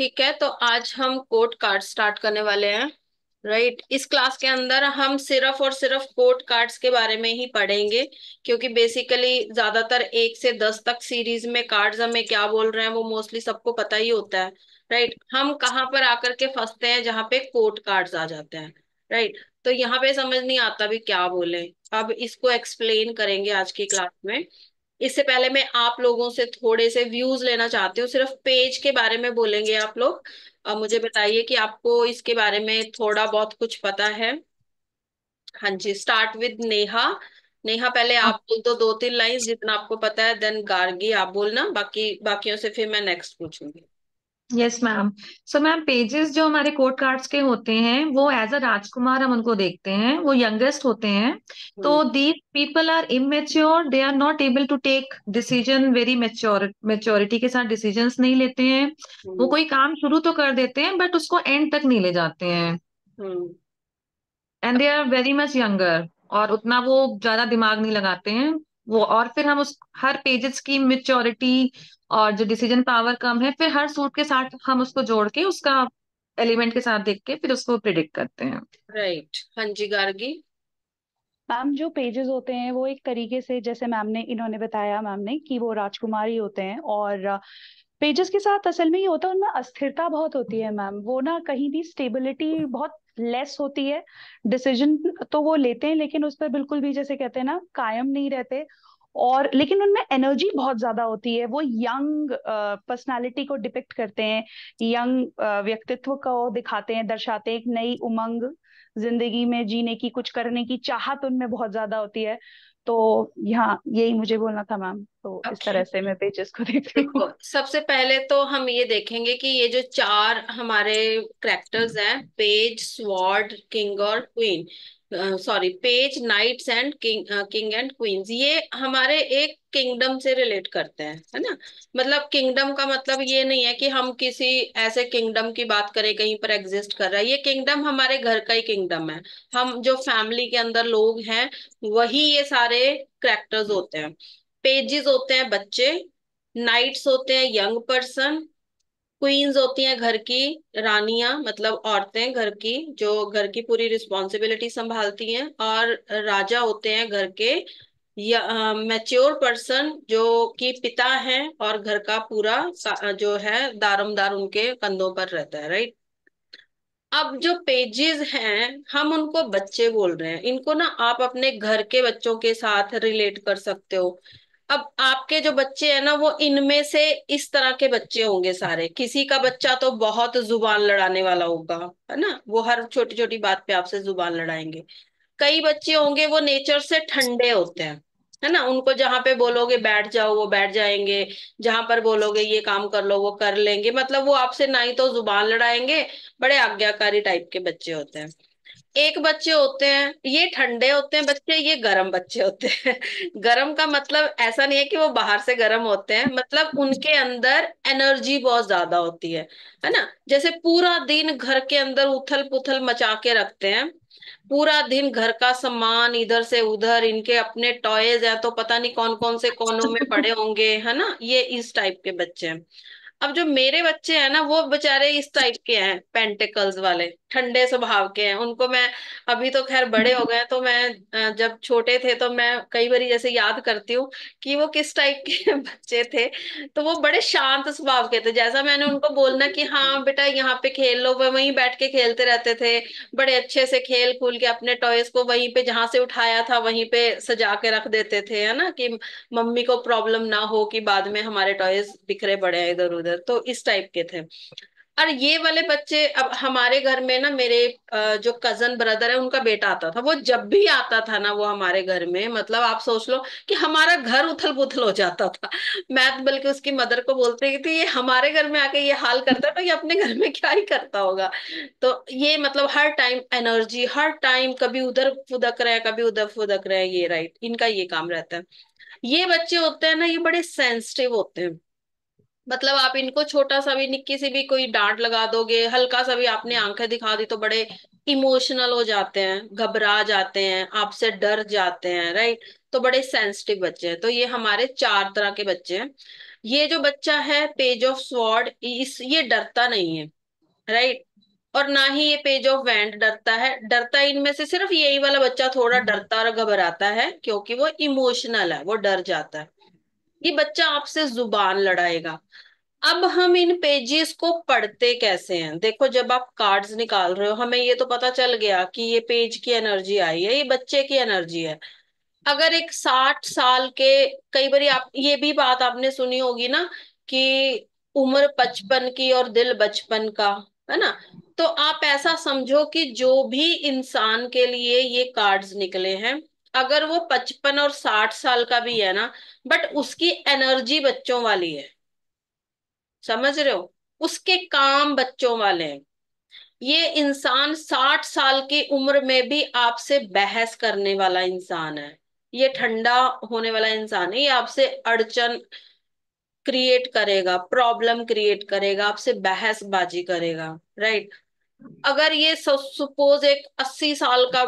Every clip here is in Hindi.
ठीक है तो आज हम कोर्ट कार्ड स्टार्ट करने वाले हैं राइट right? इस क्लास के अंदर हम सिर्फ और सिर्फ कोर्ट कार्ड्स के बारे में ही पढ़ेंगे क्योंकि बेसिकली ज्यादातर एक से दस तक सीरीज में कार्ड्स हमें क्या बोल रहे हैं वो मोस्टली सबको पता ही होता है राइट right? हम कहाँ पर आकर के फंसते हैं जहाँ पे कोर्ट कार्ड्स आ जाते हैं राइट right? तो यहाँ पे समझ नहीं आता भी क्या बोले अब इसको एक्सप्लेन करेंगे आज की क्लास में इससे पहले मैं आप लोगों से थोड़े से व्यूज लेना चाहती हूँ सिर्फ पेज के बारे में बोलेंगे आप लोग और मुझे बताइए कि आपको इसके बारे में थोड़ा बहुत कुछ पता है हाँ जी स्टार्ट विद नेहा नेहा पहले आप हाँ। बोल दो दो तीन लाइन जितना आपको पता है देन गार्गी आप बोलना बाकी बाकियों से फिर मैं नेक्स्ट पूछूंगी yes ma'am so ma'am pages जो हमारे कोर्ट कार्ड्स के होते हैं वो एज अ राजकुमार हम उनको देखते हैं वो यंगेस्ट होते हैं हम्म। तो these people are immature they are not able to take decision very mature maturity के साथ डिसीजन नहीं लेते हैं hmm. वो कोई काम शुरू तो कर देते हैं बट उसको एंड तक नहीं ले जाते हैं and they are very much younger और उतना वो ज्यादा दिमाग नहीं लगाते हैं वो और फिर हम उस हर पेजेस की मेच्योरिटी और जो डिसीजन पावर कम है फिर हर सूट के साथ हम उसको जोड़ के उसका एलिमेंट के साथ देख के फिर उसको प्रिडिक्ट करते हैं राइट हाँ जी गार्गी मैम जो पेजेस होते हैं वो एक तरीके से जैसे मैम ने इन्होंने बताया मैम ने कि वो राजकुमारी होते हैं और पेजेस के साथ असल में ये होता है उनमें अस्थिरता बहुत होती है मैम वो ना कहीं भी स्टेबिलिटी बहुत लेस होती है डिसीजन तो वो लेते हैं लेकिन उस पर बिल्कुल भी जैसे कहते हैं ना कायम नहीं रहते और लेकिन उनमें एनर्जी बहुत ज्यादा होती है वो यंग पर्सनालिटी को डिपिक्ट करते हैं यंग व्यक्तित्व को दिखाते हैं दर्शाते हैं एक नई उमंग जिंदगी में जीने की कुछ करने की चाहत उनमें बहुत ज्यादा होती है तो यहाँ यही मुझे बोलना था मैम तो okay. इस तरह से मैं पेजेस को देखती हूँ सबसे पहले तो हम ये देखेंगे कि ये जो चार हमारे करेक्टर्स हैं पेज स्वॉर्ड किंग और queen sorry page knights and king king and queens ये हमारे एक किंगडम से रिलेट करते हैं है ना मतलब किंगडम का मतलब ये नहीं है कि हम किसी ऐसे किंगडम की बात करें कहीं पर एग्जिस्ट कर रहा है ये किंगडम हमारे घर का ही किंगडम है हम जो फैमिली के अंदर लोग हैं वही ये सारे करेक्टर्स होते हैं पेजेस होते हैं बच्चे नाइट्स होते हैं यंग पर्सन क्वींस होती हैं घर की रानियां मतलब औरतें घर की जो घर की पूरी रिस्पॉन्सिबिलिटी संभालती हैं और राजा होते हैं घर के या मैच्योर पर्सन जो कि पिता है और घर का पूरा जो है दारोमदार उनके कंधों पर रहता है राइट अब जो पेजेस हैं हम उनको बच्चे बोल रहे हैं इनको ना आप अपने घर के बच्चों के साथ रिलेट कर सकते हो अब आपके जो बच्चे हैं ना वो इनमें से इस तरह के बच्चे होंगे सारे किसी का बच्चा तो बहुत जुबान लड़ाने वाला होगा है ना वो हर छोटी छोटी बात पे आपसे जुबान लड़ाएंगे कई बच्चे होंगे वो नेचर से ठंडे होते हैं है ना उनको जहां पे बोलोगे बैठ जाओ वो बैठ जाएंगे जहां पर बोलोगे ये काम कर लो वो कर लेंगे मतलब वो आपसे ना ही तो जुबान लड़ाएंगे बड़े आज्ञाकारी टाइप के बच्चे होते हैं एक बच्चे होते हैं ये ठंडे होते हैं बच्चे ये गर्म बच्चे होते हैं गर्म का मतलब ऐसा नहीं है कि वो बाहर से गर्म होते हैं मतलब उनके अंदर एनर्जी बहुत ज्यादा होती है है ना जैसे पूरा दिन घर के अंदर उथल पुथल मचा के रखते हैं पूरा दिन घर का सामान इधर से उधर इनके अपने टॉयज हैं तो पता नहीं कौन कौन से कोनों में पड़े होंगे है ना ये इस टाइप के बच्चे हैं अब जो मेरे बच्चे हैं ना वो बेचारे इस टाइप के हैं पेंटिकल्स वाले ठंडे स्वभाव के हैं उनको मैं अभी तो खैर बड़े हो गए तो मैं जब छोटे थे तो मैं कई बार जैसे याद करती हूँ कि वो किस टाइप के बच्चे थे तो वो बड़े शांत स्वभाव के थे जैसा मैंने उनको बोलना कि हाँ बेटा यहाँ पे खेल लो वह वहीं बैठ के खेलते रहते थे बड़े अच्छे से खेल खूल के अपने टॉयज को वहीं पे जहाँ से उठाया था वहीं पे सजा के रख देते थे है ना कि मम्मी को प्रॉब्लम ना हो कि बाद में हमारे टॉयज बिखरे पड़े हैं इधर उधर तो इस टाइप के थे अरे ये वाले बच्चे अब हमारे घर में ना मेरे जो कजन ब्रदर है उनका बेटा आता था वो जब भी आता था ना वो हमारे घर में मतलब आप सोच लो कि हमारा घर उथल पुथल हो जाता था मैं तो बल्कि उसकी मदर को बोलते थी तो ये हमारे घर में आके ये हाल करता है तो ये अपने घर में क्या ही करता होगा तो ये मतलब हर टाइम एनर्जी हर टाइम कभी उधर फुदक रहा है कभी उधर फुदक रहा है ये राइट इनका ये काम रहता है ये बच्चे होते हैं ना ये बड़े सेंसिटिव होते हैं मतलब आप इनको छोटा सा भी निक्की सी भी कोई डांट लगा दोगे हल्का सा भी आपने हम्म। आंखें दिखा दी तो बड़े इमोशनल हो जाते हैं घबरा जाते हैं आपसे डर जाते हैं राइट तो बड़े सेंसिटिव बच्चे हैं तो ये हमारे चार तरह के बच्चे हैं ये जो बच्चा है पेज ऑफ स्वॉर्ड इस ये डरता नहीं है राइट और ना ही ये पेज ऑफ वैंड डरता है डरता इनमें से सिर्फ यही वाला बच्चा थोड़ा हम्म। डरता और घबराता है क्योंकि वो इमोशनल है वो डर जाता है ये बच्चा आपसे जुबान लड़ाएगा अब हम इन पेजेस को पढ़ते कैसे हैं देखो जब आप कार्ड्स निकाल रहे हो हमें ये तो पता चल गया कि ये पेज की एनर्जी आई है ये बच्चे की एनर्जी है अगर एक साठ साल के कई बार आप ये भी बात आपने सुनी होगी ना कि उम्र पचपन की और दिल बचपन का है ना तो आप ऐसा समझो कि जो भी इंसान के लिए ये कार्ड्स निकले हैं अगर वो पचपन और साठ साल का भी है ना बट उसकी एनर्जी बच्चों वाली है समझ रहे हो उसके काम बच्चों वाले हैं ये इंसान साठ साल की उम्र में भी आपसे बहस करने वाला इंसान है ये ठंडा होने वाला इंसान है ये आपसे अड़चन क्रिएट करेगा प्रॉब्लम क्रिएट करेगा आपसे बहसबाजी करेगा राइट अगर ये सपोज एक अस्सी साल का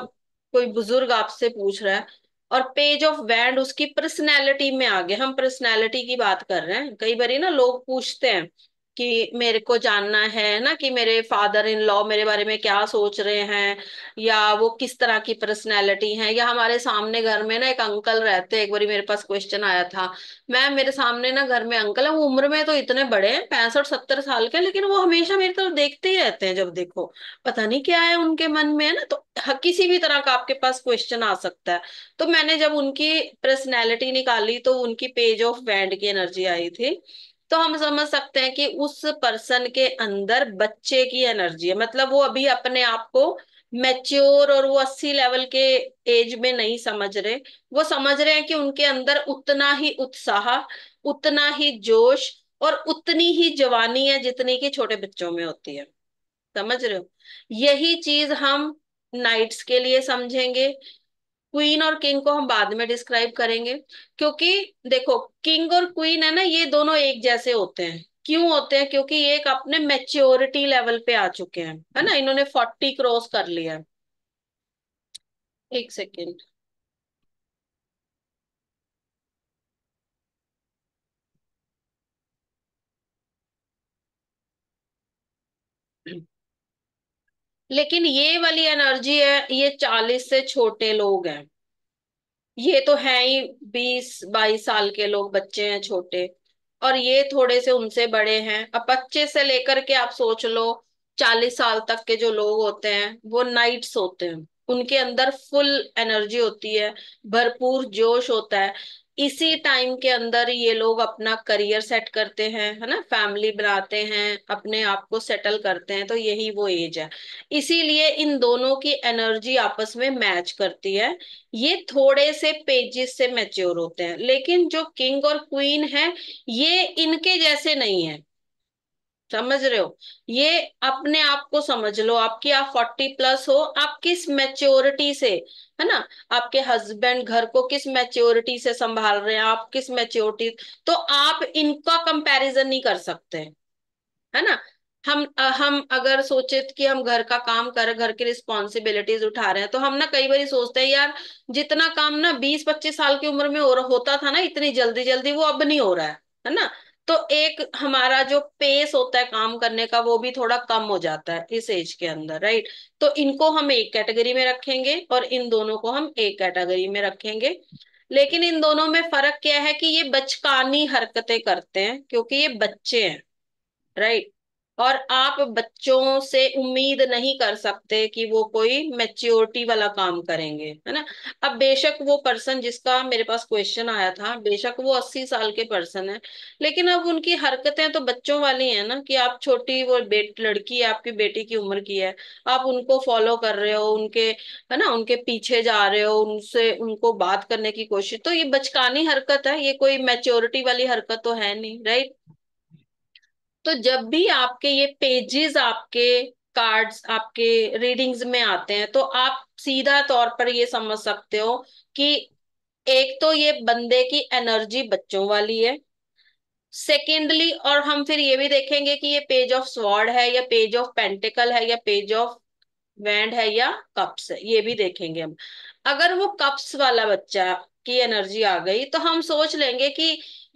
कोई बुजुर्ग आपसे पूछ रहा है और पेज ऑफ वैंड उसकी पर्सनैलिटी में आ गया हम पर्सनैलिटी की बात कर रहे हैं कई बार ना लोग पूछते हैं कि मेरे को जानना है ना कि मेरे फादर इन लॉ मेरे बारे में क्या सोच रहे हैं या वो किस तरह की पर्सनैलिटी है या हमारे सामने घर में ना एक अंकल रहते एक बार मेरे पास क्वेश्चन आया था मैम मेरे सामने ना घर में अंकल है वो उम्र में तो इतने बड़े हैं पैंसठ सत्तर साल के लेकिन वो हमेशा मेरी तरफ देखते ही रहते हैं जब देखो पता नहीं क्या है उनके मन में है ना तो किसी भी तरह का आपके पास क्वेश्चन आ सकता है तो मैंने जब उनकी पर्सनैलिटी निकाली तो उनकी पेज ऑफ बैंड की एनर्जी आई थी तो हम समझ सकते हैं कि उस पर्सन के अंदर बच्चे की एनर्जी है मतलब वो अभी अपने आप को मैच्योर और वो अस्सी लेवल के एज में नहीं समझ रहे वो समझ रहे हैं कि उनके अंदर उतना ही उत्साह उतना ही जोश और उतनी ही जवानी है जितनी की छोटे बच्चों में होती है समझ रहे हो यही चीज हम नाइट्स के लिए समझेंगे क्वीन और किंग को हम बाद में डिस्क्राइब करेंगे क्योंकि देखो किंग और क्वीन है ना ये दोनों एक जैसे होते हैं क्यों होते हैं क्योंकि ये एक अपने मेच्योरिटी लेवल पे आ चुके हैं है ना इन्होंने फोर्टी क्रॉस कर लिया है एक सेकेंड लेकिन ये वाली एनर्जी है ये चालीस से छोटे लोग हैं ये तो है ही बीस बाईस साल के लोग बच्चे हैं छोटे और ये थोड़े से उनसे बड़े हैं अब पच्चीस से लेकर के आप सोच लो चालीस साल तक के जो लोग होते हैं वो नाइट्स होते हैं उनके अंदर फुल एनर्जी होती है भरपूर जोश होता है इसी टाइम के अंदर ये लोग अपना करियर सेट करते हैं है ना फैमिली बनाते हैं अपने आप को सेटल करते हैं तो यही वो एज है इसीलिए इन दोनों की एनर्जी आपस में मैच करती है ये थोड़े से पेजेस से मैच्योर होते हैं लेकिन जो किंग और क्वीन है ये इनके जैसे नहीं है समझ रहे हो ये अपने आप को समझ लो आपकी आप फोर्टी प्लस हो आप किस मैच्योरिटी से है ना आपके हस्बैंड घर को किस मैच्योरिटी से संभाल रहे हैं आप किस मैच्योरिटी तो आप इनका कंपैरिजन नहीं कर सकते है ना हम हम अगर सोचे कि हम घर का काम कर घर की रिस्पॉन्सिबिलिटीज उठा रहे हैं तो हम ना कई बार सोचते हैं यार जितना काम ना बीस पच्चीस साल की उम्र में हो, रहा होता था ना इतनी जल्दी जल्दी वो अब नहीं हो रहा है है ना तो एक हमारा जो पेस होता है काम करने का वो भी थोड़ा कम हो जाता है इस एज के अंदर राइट तो इनको हम एक कैटेगरी में रखेंगे और इन दोनों को हम एक कैटेगरी में रखेंगे लेकिन इन दोनों में फर्क क्या है कि ये बचकानी हरकतें करते हैं क्योंकि ये बच्चे हैं राइट और आप बच्चों से उम्मीद नहीं कर सकते कि वो कोई मेच्योरिटी वाला काम करेंगे है ना अब बेशक वो पर्सन जिसका मेरे पास क्वेश्चन आया था बेशक वो अस्सी साल के पर्सन है लेकिन अब उनकी हरकतें तो बच्चों वाली हैं ना कि आप छोटी वो बेट लड़की है आपकी बेटी की उम्र की है आप उनको फॉलो कर रहे हो उनके है ना उनके पीछे जा रहे हो उनसे उनको बात करने की कोशिश तो ये बचकानी हरकत है ये कोई मेच्योरिटी वाली हरकत तो है नहीं राइट तो जब भी आपके ये पेजेस आपके कार्ड्स आपके रीडिंग्स में आते हैं तो आप सीधा तौर पर ये समझ सकते हो कि एक तो ये बंदे की एनर्जी बच्चों वाली है सेकेंडली और हम फिर ये भी देखेंगे कि ये पेज ऑफ स्वॉर्ड है या पेज ऑफ पेंटिकल है या पेज ऑफ वैंड है या कप्स है ये भी देखेंगे हम अगर वो कप्स वाला बच्चा की एनर्जी आ गई तो हम सोच लेंगे कि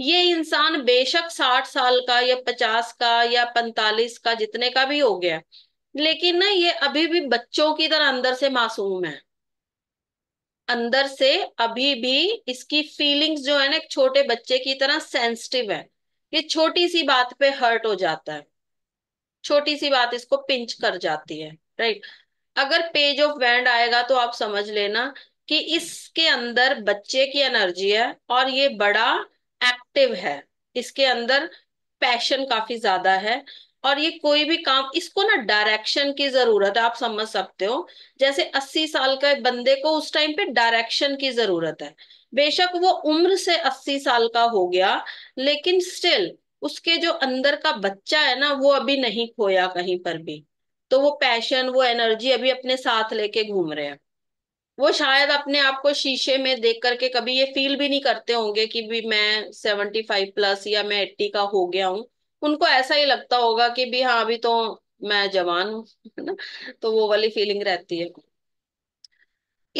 ये इंसान बेशक साठ साल का या पचास का या पैंतालीस का जितने का भी हो गया लेकिन ना ये अभी भी बच्चों की तरह अंदर से मासूम है अंदर से अभी भी इसकी फीलिंग्स जो है ना एक छोटे बच्चे की तरह सेंसिटिव है ये छोटी सी बात पे हर्ट हो जाता है छोटी सी बात इसको पिंच कर जाती है राइट अगर पेज ऑफ बैंड आएगा तो आप समझ लेना कि इसके अंदर बच्चे की एनर्जी है और ये बड़ा एक्टिव है इसके अंदर पैशन काफी ज्यादा है और ये कोई भी काम इसको ना डायरेक्शन की जरूरत है आप समझ सकते हो जैसे अस्सी साल का बंदे को उस टाइम पे डायरेक्शन की जरूरत है बेशक वो उम्र से अस्सी साल का हो गया लेकिन स्टिल उसके जो अंदर का बच्चा है ना वो अभी नहीं खोया कहीं पर भी तो वो पैशन वो एनर्जी अभी अपने साथ लेके घूम रहे हैं वो शायद अपने आप को शीशे में देख करके कभी ये फील भी नहीं करते होंगे कि भी मैं सेवेंटी फाइव प्लस या मैं एट्टी का हो गया हूँ उनको ऐसा ही लगता होगा कि भी हाँ अभी तो मैं जवान हूँ ना तो वो वाली फीलिंग रहती है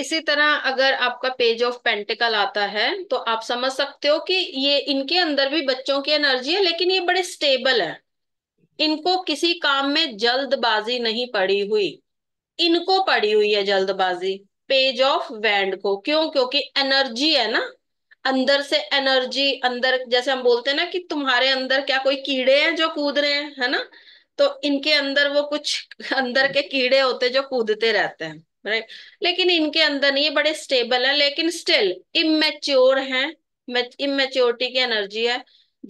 इसी तरह अगर आपका पेज ऑफ पेंटिकल आता है तो आप समझ सकते हो कि ये इनके अंदर भी बच्चों की एनर्जी है लेकिन ये बड़े स्टेबल है इनको किसी काम में जल्दबाजी नहीं पड़ी हुई इनको पड़ी हुई है जल्दबाजी पेज ऑफ वैंड को क्यों क्योंकि एनर्जी है ना अंदर से एनर्जी अंदर जैसे हम बोलते हैं ना कि तुम्हारे अंदर क्या कोई कीड़े हैं जो कूद रहे हैं है ना तो इनके अंदर वो कुछ अंदर के कीड़े होते जो कूदते रहते हैं राइट लेकिन इनके अंदर नहीं ये बड़े स्टेबल हैं लेकिन स्टिल इमेच्योर हैं इमेच्योरिटी की एनर्जी है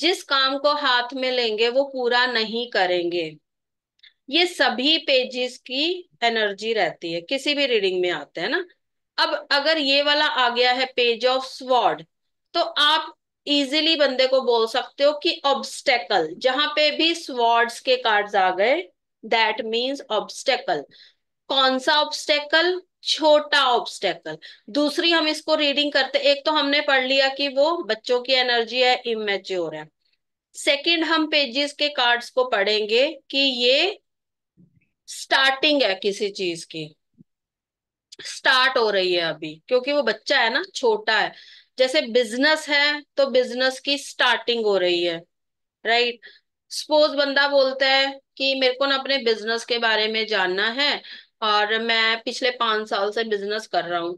जिस काम को हाथ में लेंगे वो पूरा नहीं करेंगे ये सभी पेजेस की एनर्जी रहती है किसी भी रीडिंग में आते है ना अब अगर ये वाला आ गया है पेज ऑफ स्वॉर्ड तो आप इजीली बंदे को बोल सकते हो कि ऑब्स्टेकल जहां पे भी स्वॉर्ड्स के कार्ड्स आ गए दैट मीन्स ऑब्स्टेकल कौन सा ऑब्स्टेकल छोटा ऑब्स्टेकल दूसरी हम इसको रीडिंग करते एक तो हमने पढ़ लिया कि वो बच्चों की एनर्जी है इमेच्योर है सेकेंड हम पेजेस के कार्ड्स को पढ़ेंगे कि ये स्टार्टिंग है किसी चीज की स्टार्ट हो रही है अभी क्योंकि वो बच्चा है ना छोटा है जैसे बिजनेस है तो बिजनेस की स्टार्टिंग हो रही है राइट सपोज बंदा बोलता है कि मेरे को ना अपने बिजनेस के बारे में जानना है और मैं पिछले पांच साल से बिजनेस कर रहा हूं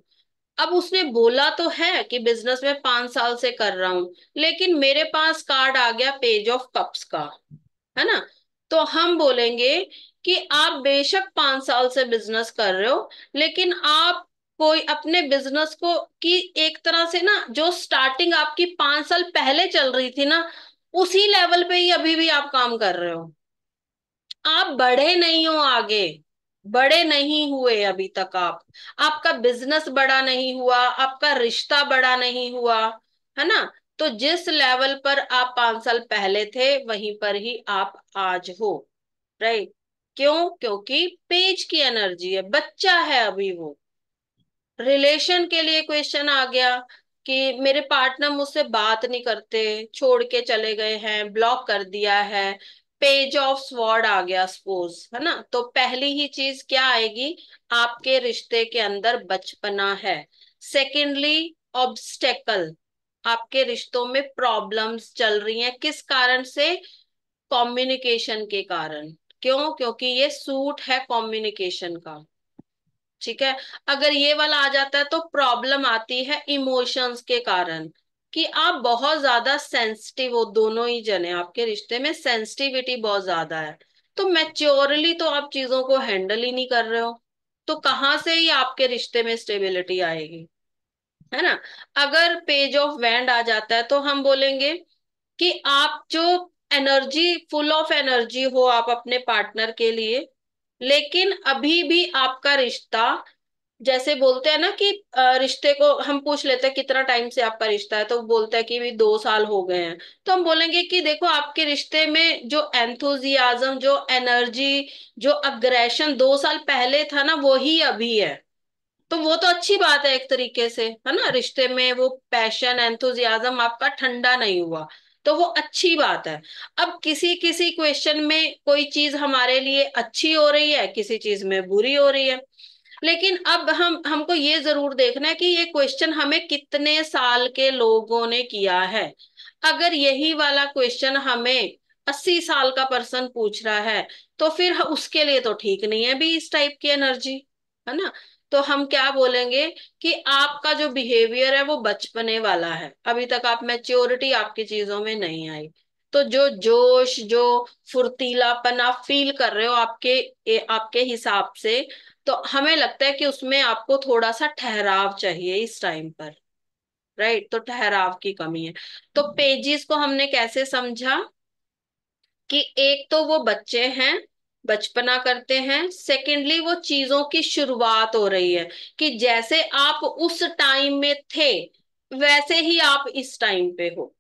अब उसने बोला तो है कि बिजनेस में पांच साल से कर रहा हूं लेकिन मेरे पास कार्ड आ गया पेज ऑफ कप्स का है ना तो हम बोलेंगे कि आप बेशक पांच साल से बिजनेस कर रहे हो लेकिन आप कोई अपने बिजनेस को की एक तरह से ना जो स्टार्टिंग आपकी पांच साल पहले चल रही थी ना उसी लेवल पे ही अभी भी आप काम कर रहे हो आप बढ़े नहीं हो आगे बड़े नहीं हुए अभी तक आप आपका बिजनेस बड़ा नहीं हुआ आपका रिश्ता बड़ा नहीं हुआ है ना तो जिस लेवल पर आप पांच साल पहले थे वहीं पर ही आप आज हो राइट क्यों क्योंकि पेज की एनर्जी है बच्चा है अभी वो रिलेशन के लिए क्वेश्चन आ गया कि मेरे पार्टनर मुझसे बात नहीं करते छोड़ के चले गए हैं ब्लॉक कर दिया है पेज ऑफ स्वॉर्ड आ गया सपोज है ना तो पहली ही चीज क्या आएगी आपके रिश्ते के अंदर बचपना है सेकेंडली ऑब्स्टेकल आपके रिश्तों में प्रॉब्लम्स चल रही हैं किस कारण से कम्युनिकेशन के कारण क्यों क्योंकि ये सूट है कॉम्युनिकेशन का ठीक है अगर ये वाला आ जाता है तो प्रॉब्लम आती है इमोशंस के कारण कि आप बहुत ज्यादा सेंसिटिव हो दोनों ही जने आपके रिश्ते में सेंसिटिविटी बहुत ज्यादा है तो मेच्योरली तो आप चीजों को हैंडल ही नहीं कर रहे हो तो कहाँ से ही आपके रिश्ते में स्टेबिलिटी आएगी है ना अगर पेज ऑफ वैंड आ जाता है तो हम बोलेंगे कि आप जो एनर्जी फुल ऑफ एनर्जी हो आप अपने पार्टनर के लिए लेकिन अभी भी आपका रिश्ता जैसे बोलते हैं ना कि रिश्ते को हम पूछ लेते हैं कितना टाइम से आपका रिश्ता है तो बोलता है कि भी दो साल हो गए हैं तो हम बोलेंगे कि देखो आपके रिश्ते में जो एंथोजियाजम जो एनर्जी जो अग्रेशन दो साल पहले था ना वो ही अभी है तो वो तो अच्छी बात है एक तरीके से है ना रिश्ते में वो पैशन एंथोजियाजम आपका ठंडा नहीं हुआ तो वो अच्छी बात है अब किसी किसी क्वेश्चन में कोई चीज हमारे लिए अच्छी हो रही है किसी चीज में बुरी हो रही है लेकिन अब हम हमको ये जरूर देखना है कि ये क्वेश्चन हमें कितने साल के लोगों ने किया है अगर यही वाला क्वेश्चन हमें अस्सी साल का पर्सन पूछ रहा है तो फिर उसके लिए तो ठीक नहीं है भी इस टाइप की एनर्जी है ना तो हम क्या बोलेंगे कि आपका जो बिहेवियर है वो बचपने वाला है अभी तक आप मैच्योरिटी आपकी चीजों में नहीं आई तो जो जोश जो फुर्तीलापन आप फील कर रहे हो आपके ए, आपके हिसाब से तो हमें लगता है कि उसमें आपको थोड़ा सा ठहराव चाहिए इस टाइम पर राइट तो ठहराव की कमी है तो पेजिस को हमने कैसे समझा कि एक तो वो बच्चे हैं बचपना करते हैं सेकेंडली वो चीजों की शुरुआत हो रही है कि जैसे आप उस टाइम में थे वैसे ही आप इस टाइम पे हो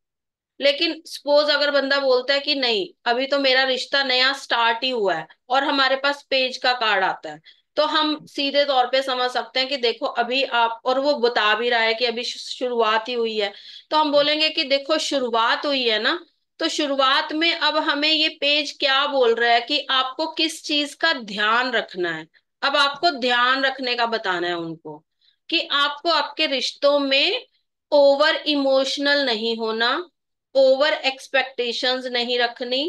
लेकिन सपोज अगर बंदा बोलता है कि नहीं अभी तो मेरा रिश्ता नया स्टार्ट ही हुआ है और हमारे पास पेज का कार्ड आता है तो हम सीधे तौर पे समझ सकते हैं कि देखो अभी आप और वो बता भी रहा है कि अभी शुरुआत ही हुई है तो हम बोलेंगे कि देखो शुरुआत हुई है ना तो शुरुआत में अब हमें ये पेज क्या बोल रहा है कि आपको किस चीज का ध्यान रखना है अब आपको ध्यान रखने का बताना है उनको कि आपको आपके रिश्तों में ओवर इमोशनल नहीं होना ओवर एक्सपेक्टेशंस नहीं रखनी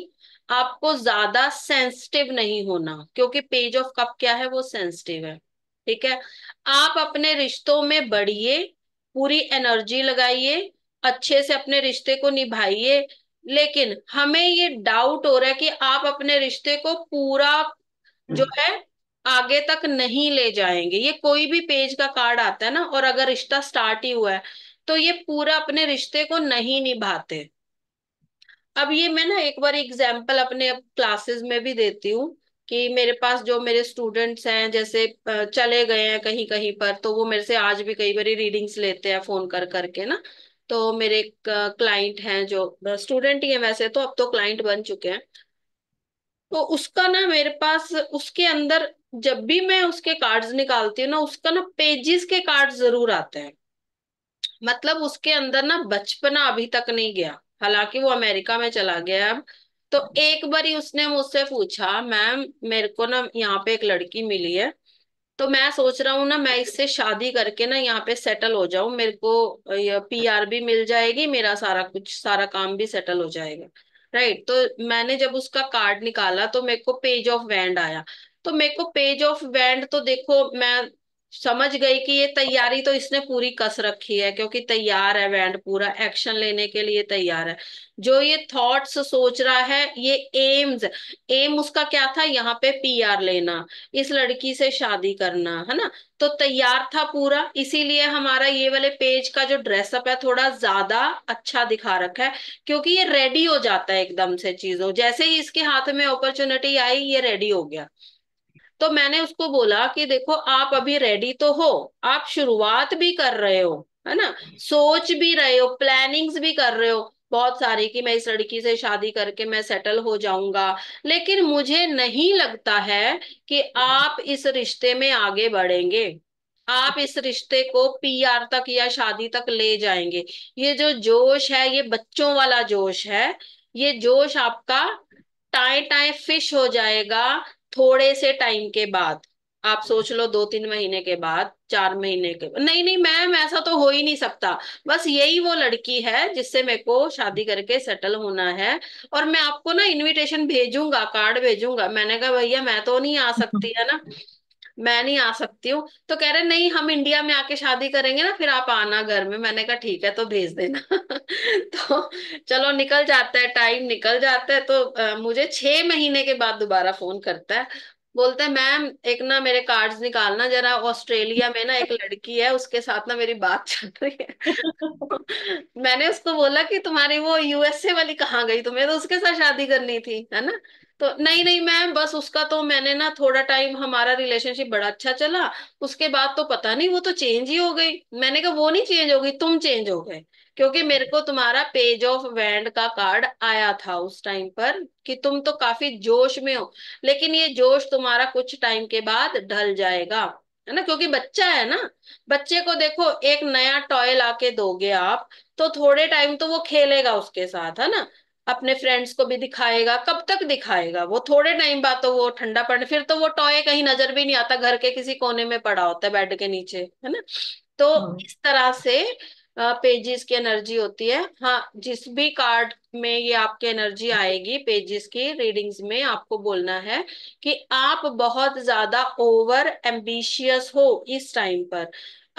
आपको ज्यादा सेंसिटिव नहीं होना क्योंकि पेज ऑफ कप क्या है वो सेंसिटिव है ठीक है आप अपने रिश्तों में बढ़िए पूरी एनर्जी लगाइए अच्छे से अपने रिश्ते को निभाइए लेकिन हमें ये डाउट हो रहा है कि आप अपने रिश्ते को पूरा जो हम्म। है आगे तक नहीं ले जाएंगे ये कोई भी पेज का कार्ड आता है ना और अगर रिश्ता स्टार्ट ही हुआ है तो ये पूरा अपने रिश्ते को नहीं निभाते अब ये मैं ना एक बार एग्जाम्पल अपने क्लासेस में भी देती हूँ कि मेरे पास जो मेरे स्टूडेंट्स हैं जैसे चले गए हैं कहीं कहीं पर तो वो मेरे से आज भी कई बार रीडिंग्स लेते हैं फोन कर करके ना तो मेरे क्लाइंट हैं जो स्टूडेंट ही हैं वैसे तो अब तो क्लाइंट बन चुके हैं तो उसका ना मेरे पास उसके अंदर जब भी मैं उसके कार्ड्स निकालती हूँ ना उसका ना पेजेस के कार्ड जरूर आते हैं मतलब उसके अंदर ना बचपना अभी तक नहीं गया हालांकि वो अमेरिका में चला गया अब तो एक बारी उसने मुझसे पूछा मैम मेरे को ना यहाँ पे एक लड़की मिली है तो मैं सोच रहा हूँ ना मैं इससे शादी करके ना यहाँ पे सेटल हो जाऊं मेरे को पी आर भी मिल जाएगी मेरा सारा कुछ सारा काम भी सेटल हो जाएगा राइट तो मैंने जब उसका कार्ड निकाला तो मेरे को पेज ऑफ वैंड आया तो मेरे को पेज ऑफ वैंड तो देखो मैं समझ गई कि ये तैयारी तो इसने पूरी कस रखी है क्योंकि तैयार है बैंड पूरा एक्शन लेने के लिए तैयार है जो ये थॉट्स सोच रहा है ये एम्स एम उसका क्या था यहाँ पे पीआर लेना इस लड़की से शादी करना है ना तो तैयार था पूरा इसीलिए हमारा ये वाले पेज का जो ड्रेसअप है थोड़ा ज्यादा अच्छा दिखा रखा है क्योंकि ये रेडी हो जाता है एकदम से चीजों जैसे ही इसके हाथ में अपॉर्चुनिटी आई ये रेडी हो गया तो मैंने उसको बोला कि देखो आप अभी रेडी तो हो आप शुरुआत भी कर रहे हो है ना सोच भी रहे हो प्लानिंग्स भी कर रहे हो बहुत सारी कि मैं इस लड़की से शादी करके मैं सेटल हो जाऊंगा लेकिन मुझे नहीं लगता है कि आप इस रिश्ते में आगे बढ़ेंगे आप इस रिश्ते को पीआर तक या शादी तक ले जाएंगे ये जो जोश है ये बच्चों वाला जोश है ये जोश आपका टाए टाए फिश हो जाएगा थोड़े से टाइम के बाद आप सोच लो दो तीन महीने के बाद चार महीने के बाद नहीं नहीं मैम ऐसा तो हो ही नहीं सकता बस यही वो लड़की है जिससे मेरे को शादी करके सेटल होना है और मैं आपको ना इनविटेशन भेजूंगा कार्ड भेजूंगा मैंने कहा भैया मैं तो नहीं आ सकती है ना मैं नहीं आ सकती हूँ तो कह रहे नहीं हम इंडिया में आके शादी करेंगे ना फिर आप आना घर में मैंने कहा ठीक है तो भेज देना तो चलो निकल जाता है टाइम निकल जाता है तो आ, मुझे छह महीने के बाद दोबारा फोन करता है बोलते हैं मैम एक ना मेरे कार्ड्स निकालना जरा ऑस्ट्रेलिया में ना एक लड़की है उसके साथ ना मेरी बात चल रही है मैंने उसको बोला कि तुम्हारी वो यूएसए वाली कहाँ गई तुम्हें तो उसके साथ शादी करनी थी है ना तो नहीं नहीं मैम बस उसका तो मैंने ना थोड़ा टाइम हमारा रिलेशनशिप बड़ा अच्छा चला उसके बाद तो पता नहीं वो तो चेंज ही हो गई मैंने कहा वो नहीं चेंज हो गई तुम चेंज हो गए क्योंकि मेरे को तुम्हारा पेज ऑफ वैंड का कार्ड आया था उस टाइम पर कि तुम तो काफी जोश में हो लेकिन ये जोश तुम्हारा कुछ टाइम के बाद ढल जाएगा है ना क्योंकि बच्चा है ना बच्चे को देखो एक नया टॉय लाके दोगे आप तो थोड़े टाइम तो वो खेलेगा उसके साथ है ना अपने फ्रेंड्स को भी दिखाएगा कब तक दिखाएगा वो थोड़े टाइम बाद तो वो ठंडा पड़ने फिर तो वो टॉय कहीं नजर भी नहीं आता घर के किसी कोने में पड़ा होता है बेड के नीचे है ना तो हाँ। इस तरह से पेजेस की एनर्जी होती है हाँ जिस भी कार्ड में ये आपकी एनर्जी आएगी पेजेस की रीडिंग्स में आपको बोलना है कि आप बहुत ज्यादा ओवर एम्बिशियस हो इस टाइम पर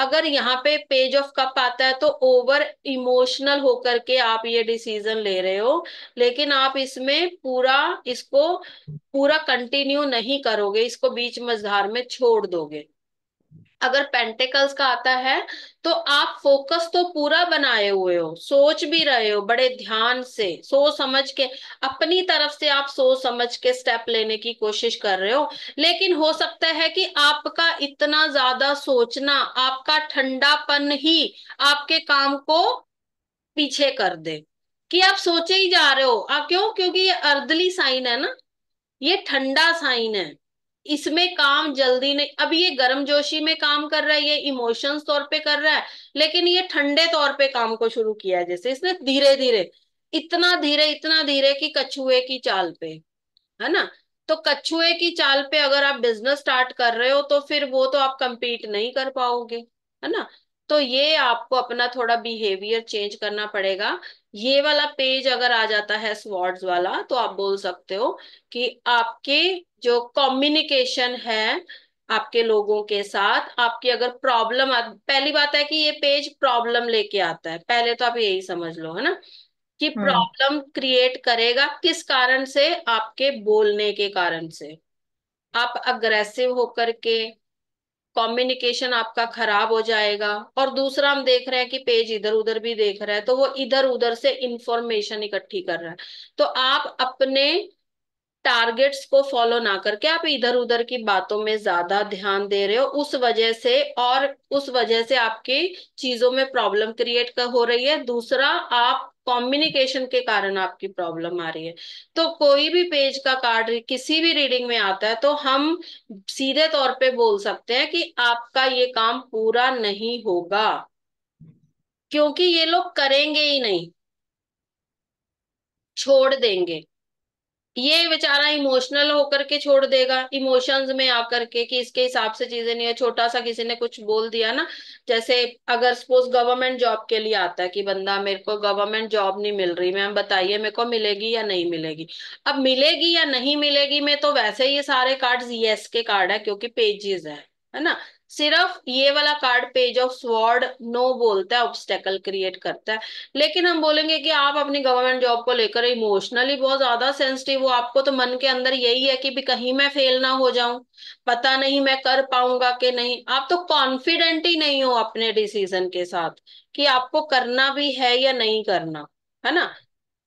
अगर यहाँ पे पेज ऑफ कप आता है तो ओवर इमोशनल होकर के आप ये डिसीजन ले रहे हो लेकिन आप इसमें पूरा इसको पूरा कंटिन्यू नहीं करोगे इसको बीच मझधार में छोड़ दोगे अगर पेंटिकल्स का आता है तो आप फोकस तो पूरा बनाए हुए हो सोच भी रहे हो बड़े ध्यान से सोच समझ के अपनी तरफ से आप सोच समझ के स्टेप लेने की कोशिश कर रहे हो लेकिन हो सकता है कि आपका इतना ज्यादा सोचना आपका ठंडापन ही आपके काम को पीछे कर दे कि आप सोचे ही जा रहे हो आप क्यों क्योंकि ये अर्दली साइन है ना ये ठंडा साइन है इसमें काम जल्दी नहीं अब ये गर्म जोशी में काम कर रहा है ये इमोशंस तौर पे कर रहा है लेकिन ये ठंडे तौर पे काम को शुरू किया है जैसे इसने धीरे धीरे इतना धीरे इतना धीरे कि कछुए की चाल पे है ना तो कछुए की चाल पे अगर आप बिजनेस स्टार्ट कर रहे हो तो फिर वो तो आप कंपीट नहीं कर पाओगे है ना तो ये आपको अपना थोड़ा बिहेवियर चेंज करना पड़ेगा ये वाला पेज अगर आ जाता है स्वॉर्ड्स वाला तो आप बोल सकते हो कि आपके जो कम्युनिकेशन है आपके लोगों के साथ आपकी अगर प्रॉब्लम पहली बात है कि ये पेज प्रॉब्लम लेके आता है पहले तो आप यही समझ लो है ना कि प्रॉब्लम हम्म। क्रिएट करेगा किस कारण से आपके बोलने के कारण से आप अग्रेसिव होकर के कम्युनिकेशन आपका खराब हो जाएगा और दूसरा हम देख रहे हैं कि पेज इधर उधर भी देख रहा है तो वो इधर उधर से इंफॉर्मेशन इकट्ठी कर रहा है तो आप अपने टारगेट्स को फॉलो ना करके आप इधर उधर की बातों में ज्यादा ध्यान दे रहे हो उस वजह से और उस वजह से आपकी चीजों में प्रॉब्लम क्रिएट हो रही है दूसरा आप कॉम्युनिकेशन के कारण आपकी प्रॉब्लम आ रही है तो कोई भी पेज का कार्ड किसी भी रीडिंग में आता है तो हम सीधे तौर पे बोल सकते हैं कि आपका ये काम पूरा नहीं होगा क्योंकि ये लोग करेंगे ही नहीं छोड़ देंगे ये बेचारा इमोशनल होकर के छोड़ देगा इमोशंस में आकर के कि इसके हिसाब से चीजें नहीं है छोटा सा किसी ने कुछ बोल दिया ना जैसे अगर सपोज गवर्नमेंट जॉब के लिए आता है कि बंदा मेरे को गवर्नमेंट जॉब नहीं मिल रही मैम बताइए मेरे को मिलेगी या नहीं मिलेगी अब मिलेगी या नहीं मिलेगी में तो वैसे ये सारे कार्ड येस के कार्ड है क्योंकि पेजेस है है ना सिर्फ ये वाला card page of sword no बोलता है ऑब्स्टेकल क्रिएट करता है लेकिन हम बोलेंगे कि आप अपनी गवर्नमेंट जॉब को लेकर इमोशनली बहुत ज्यादा सेंसिटिव हो आपको तो मन के अंदर यही है कि भी कहीं मैं फेल ना हो जाऊं पता नहीं मैं कर पाऊंगा कि नहीं आप तो कॉन्फिडेंट ही नहीं हो अपने डिसीजन के साथ कि आपको करना भी है या नहीं करना है ना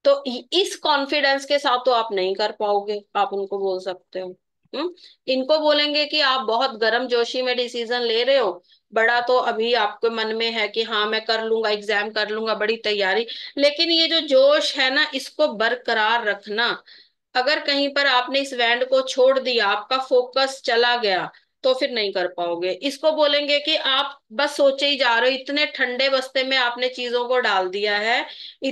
तो इस कॉन्फिडेंस के साथ तो आप नहीं कर पाओगे आप उनको बोल सकते हो हम्म, इनको बोलेंगे कि आप बहुत गर्म जोशी में डिसीजन ले रहे हो बड़ा तो अभी आपके मन में है कि हाँ मैं कर लूंगा एग्जाम कर लूंगा बड़ी तैयारी लेकिन ये जो जोश है ना इसको बरकरार रखना अगर कहीं पर आपने इस वैंड को छोड़ दिया आपका फोकस चला गया तो फिर नहीं कर पाओगे इसको बोलेंगे कि आप बस सोचे ही जा रहे हो इतने ठंडे बस्ते में आपने चीजों को डाल दिया है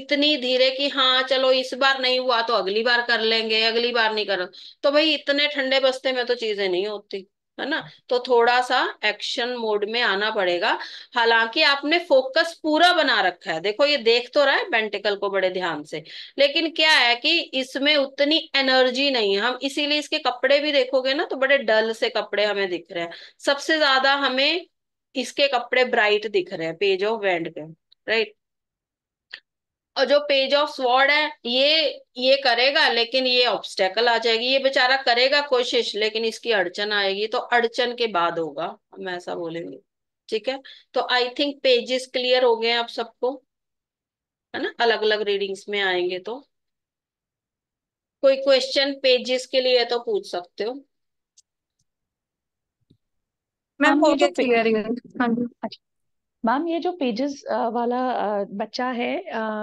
इतनी धीरे कि हाँ चलो इस बार नहीं हुआ तो अगली बार कर लेंगे अगली बार नहीं कर तो भाई इतने ठंडे बस्ते में तो चीजें नहीं होती है ना तो थोड़ा सा एक्शन मोड में आना पड़ेगा हालांकि आपने फोकस पूरा बना रखा है देखो ये देख तो रहा है बेंटिकल को बड़े ध्यान से लेकिन क्या है कि इसमें उतनी एनर्जी नहीं है हम इसीलिए इसके कपड़े भी देखोगे ना तो बड़े डल से कपड़े हमें दिख रहे हैं सबसे ज्यादा हमें इसके कपड़े ब्राइट दिख रहे हैं पेज ऑफ वेंड के राइट और जो पेज ऑफ स्वॉर्ड है ये ये करेगा लेकिन ये ऑब्स्टेकल आ जाएगी ये बेचारा करेगा कोशिश लेकिन इसकी अड़चन आएगी तो अड़चन के बाद होगा हम ऐसा बोलेंगे ठीक है तो आई थिंक पेजेस क्लियर हो गए आप सबको है ना अलग अलग रीडिंग्स में आएंगे तो कोई क्वेश्चन पेजेस के लिए तो पूछ सकते हो मैम क्लियर हाँ जी मैम ये जो पेजेस वाला बच्चा है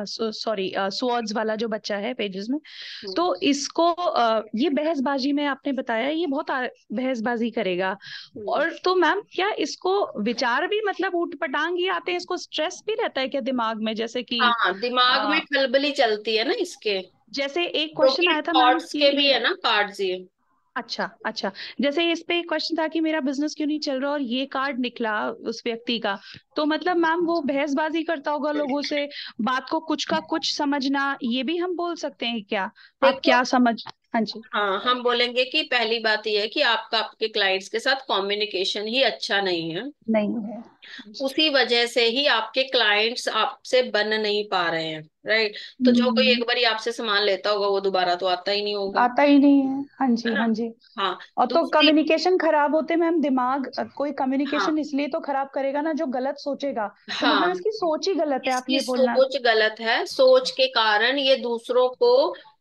सॉरी स्वॉर्ड्स वाला जो बच्चा है पेजेस में हम्म। तो इसको ये बहसबाजी में आपने बताया ये बहुत बहसबाजी करेगा हम्म। और तो मैम क्या इसको विचार भी मतलब उठ पटांग ही आते हैं इसको स्ट्रेस भी रहता है क्या दिमाग में जैसे कि आ, हाँ, दिमाग आ, में खलबली चलती है ना इसके जैसे एक क्वेश्चन आया था मैम के भी है ना कार्ड्स ये अच्छा अच्छा जैसे इस पे क्वेश्चन था कि मेरा बिजनेस क्यों नहीं चल रहा और ये कार्ड निकला उस व्यक्ति का तो मतलब मैम वो बहसबाजी करता होगा लोगों से बात को कुछ का कुछ समझना ये भी हम बोल सकते हैं क्या आप क्या समझ हाँ जी हाँ हम बोलेंगे कि पहली बात यह है कि आपका आपके क्लाइंट्स के साथ कम्युनिकेशन ही अच्छा नहीं है नहीं है उसी वजह से ही आपके क्लाइंट्स आपसे बन नहीं पा रहे हैं राइट तो जो कोई एक हम्म। बार आपसे सामान लेता होगा वो दोबारा तो आता ही नहीं होगा आता ही नहीं है हाँ जी हाँ जी हाँ और तो कम्युनिकेशन तो खराब होते मैम दिमाग कोई कम्युनिकेशन हाँ, इसलिए तो खराब करेगा ना जो गलत सोचेगा तो हाँ, मतलब इसकी सोच ही गलत है आप ये बोलना सोच गलत है सोच के कारण ये दूसरों को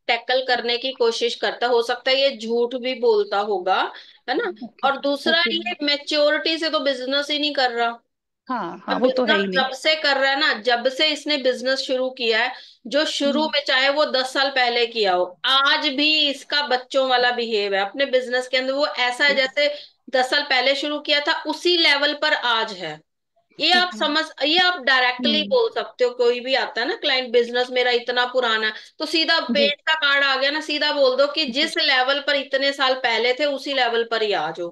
टैकल करने की कोशिश करता हो सकता है ये झूठ भी बोलता होगा है ना और दूसरा ये मेच्योरिटी से तो बिजनेस ही नहीं कर रहा हाँ, हाँ, वो तो है मतलब ही जब से कर रहा है ना जब से इसने बिजनेस शुरू किया है जो शुरू हम्म। में चाहे वो दस साल पहले किया हो आज भी इसका बच्चों वाला बिहेव है अपने बिजनेस के अंदर वो ऐसा है जैसे दस साल पहले शुरू किया था उसी लेवल पर आज है ये आप समझ ये आप डायरेक्टली हम्म। बोल सकते हो कोई भी आता है ना क्लाइंट बिजनेस मेरा इतना पुराना तो सीधा पेट का कार्ड आ गया ना सीधा बोल दो कि जिस लेवल पर इतने साल पहले थे उसी लेवल पर ही आ जाओ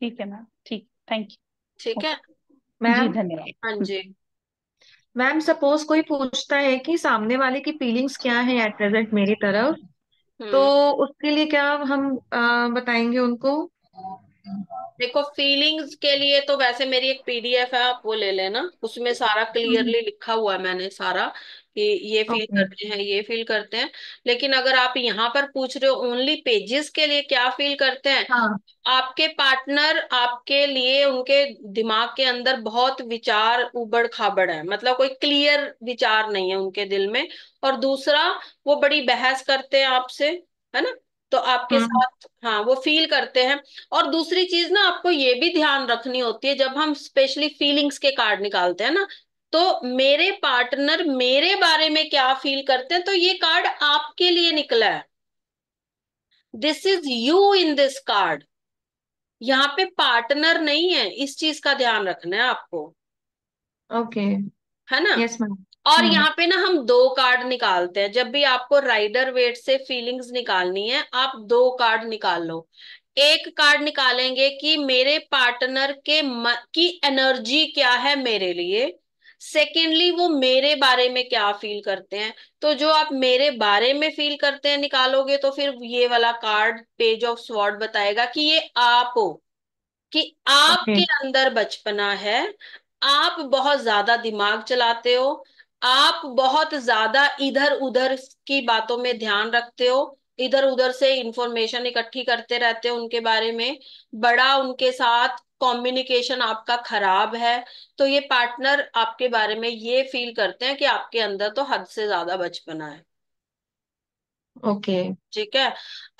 ठीक है मैम ठीक थैंक यू ठीक है मैम धन्यवाद हाँ हम्म। जी मैम सपोज कोई पूछता है कि सामने वाले की फीलिंग्स क्या है एट प्रेजेंट मेरी तरफ हम्म। तो उसके लिए क्या हम आ, बताएंगे उनको देखो फीलिंग्स के लिए तो वैसे मेरी एक पीडीएफ है आप वो ले लेना उसमें सारा क्लियरली हम्म। लिखा हुआ है मैंने सारा कि ये फील okay. करते हैं ये फील करते हैं लेकिन अगर आप यहाँ पर पूछ रहे हो ओनली पेजेस के लिए क्या फील करते हैं हाँ. आपके पार्टनर आपके लिए उनके दिमाग के अंदर बहुत विचार उबड़ खाबड़ है मतलब कोई क्लियर विचार नहीं है उनके दिल में और दूसरा वो बड़ी बहस करते हैं आपसे है ना तो आपके हम्म। साथ हाँ वो फील करते हैं और दूसरी चीज ना आपको ये भी ध्यान रखनी होती है जब हम स्पेशली फीलिंग्स के कार्ड निकालते हैं ना तो मेरे पार्टनर मेरे बारे में क्या फील करते हैं तो ये कार्ड आपके लिए निकला है this is you in this card यहाँ पे पार्टनर नहीं है इस चीज का ध्यान रखना है आपको ओके okay. है ना यस yes, मैम और हम्म। यहाँ पे ना हम दो कार्ड निकालते हैं जब भी आपको राइडर वेट से फीलिंग्स निकालनी है आप दो कार्ड निकाल लो एक कार्ड निकालेंगे कि मेरे पार्टनर के म, की एनर्जी क्या है मेरे लिए सेकेंडली वो मेरे बारे में क्या फील करते हैं तो जो आप मेरे बारे में फील करते हैं निकालोगे तो फिर ये वाला कार्ड पेज ऑफ स्वॉर्ड बताएगा कि ये आप हो कि आपके okay. अंदर बचपना है आप बहुत ज्यादा दिमाग चलाते हो आप बहुत ज्यादा इधर उधर की बातों में ध्यान रखते हो इधर उधर से इंफॉर्मेशन इकट्ठी करते रहते हो उनके बारे में बड़ा उनके साथ कम्युनिकेशन आपका खराब है तो ये पार्टनर आपके बारे में ये फील करते हैं कि आपके अंदर तो हद से ज्यादा बचपना है ओके okay. ठीक है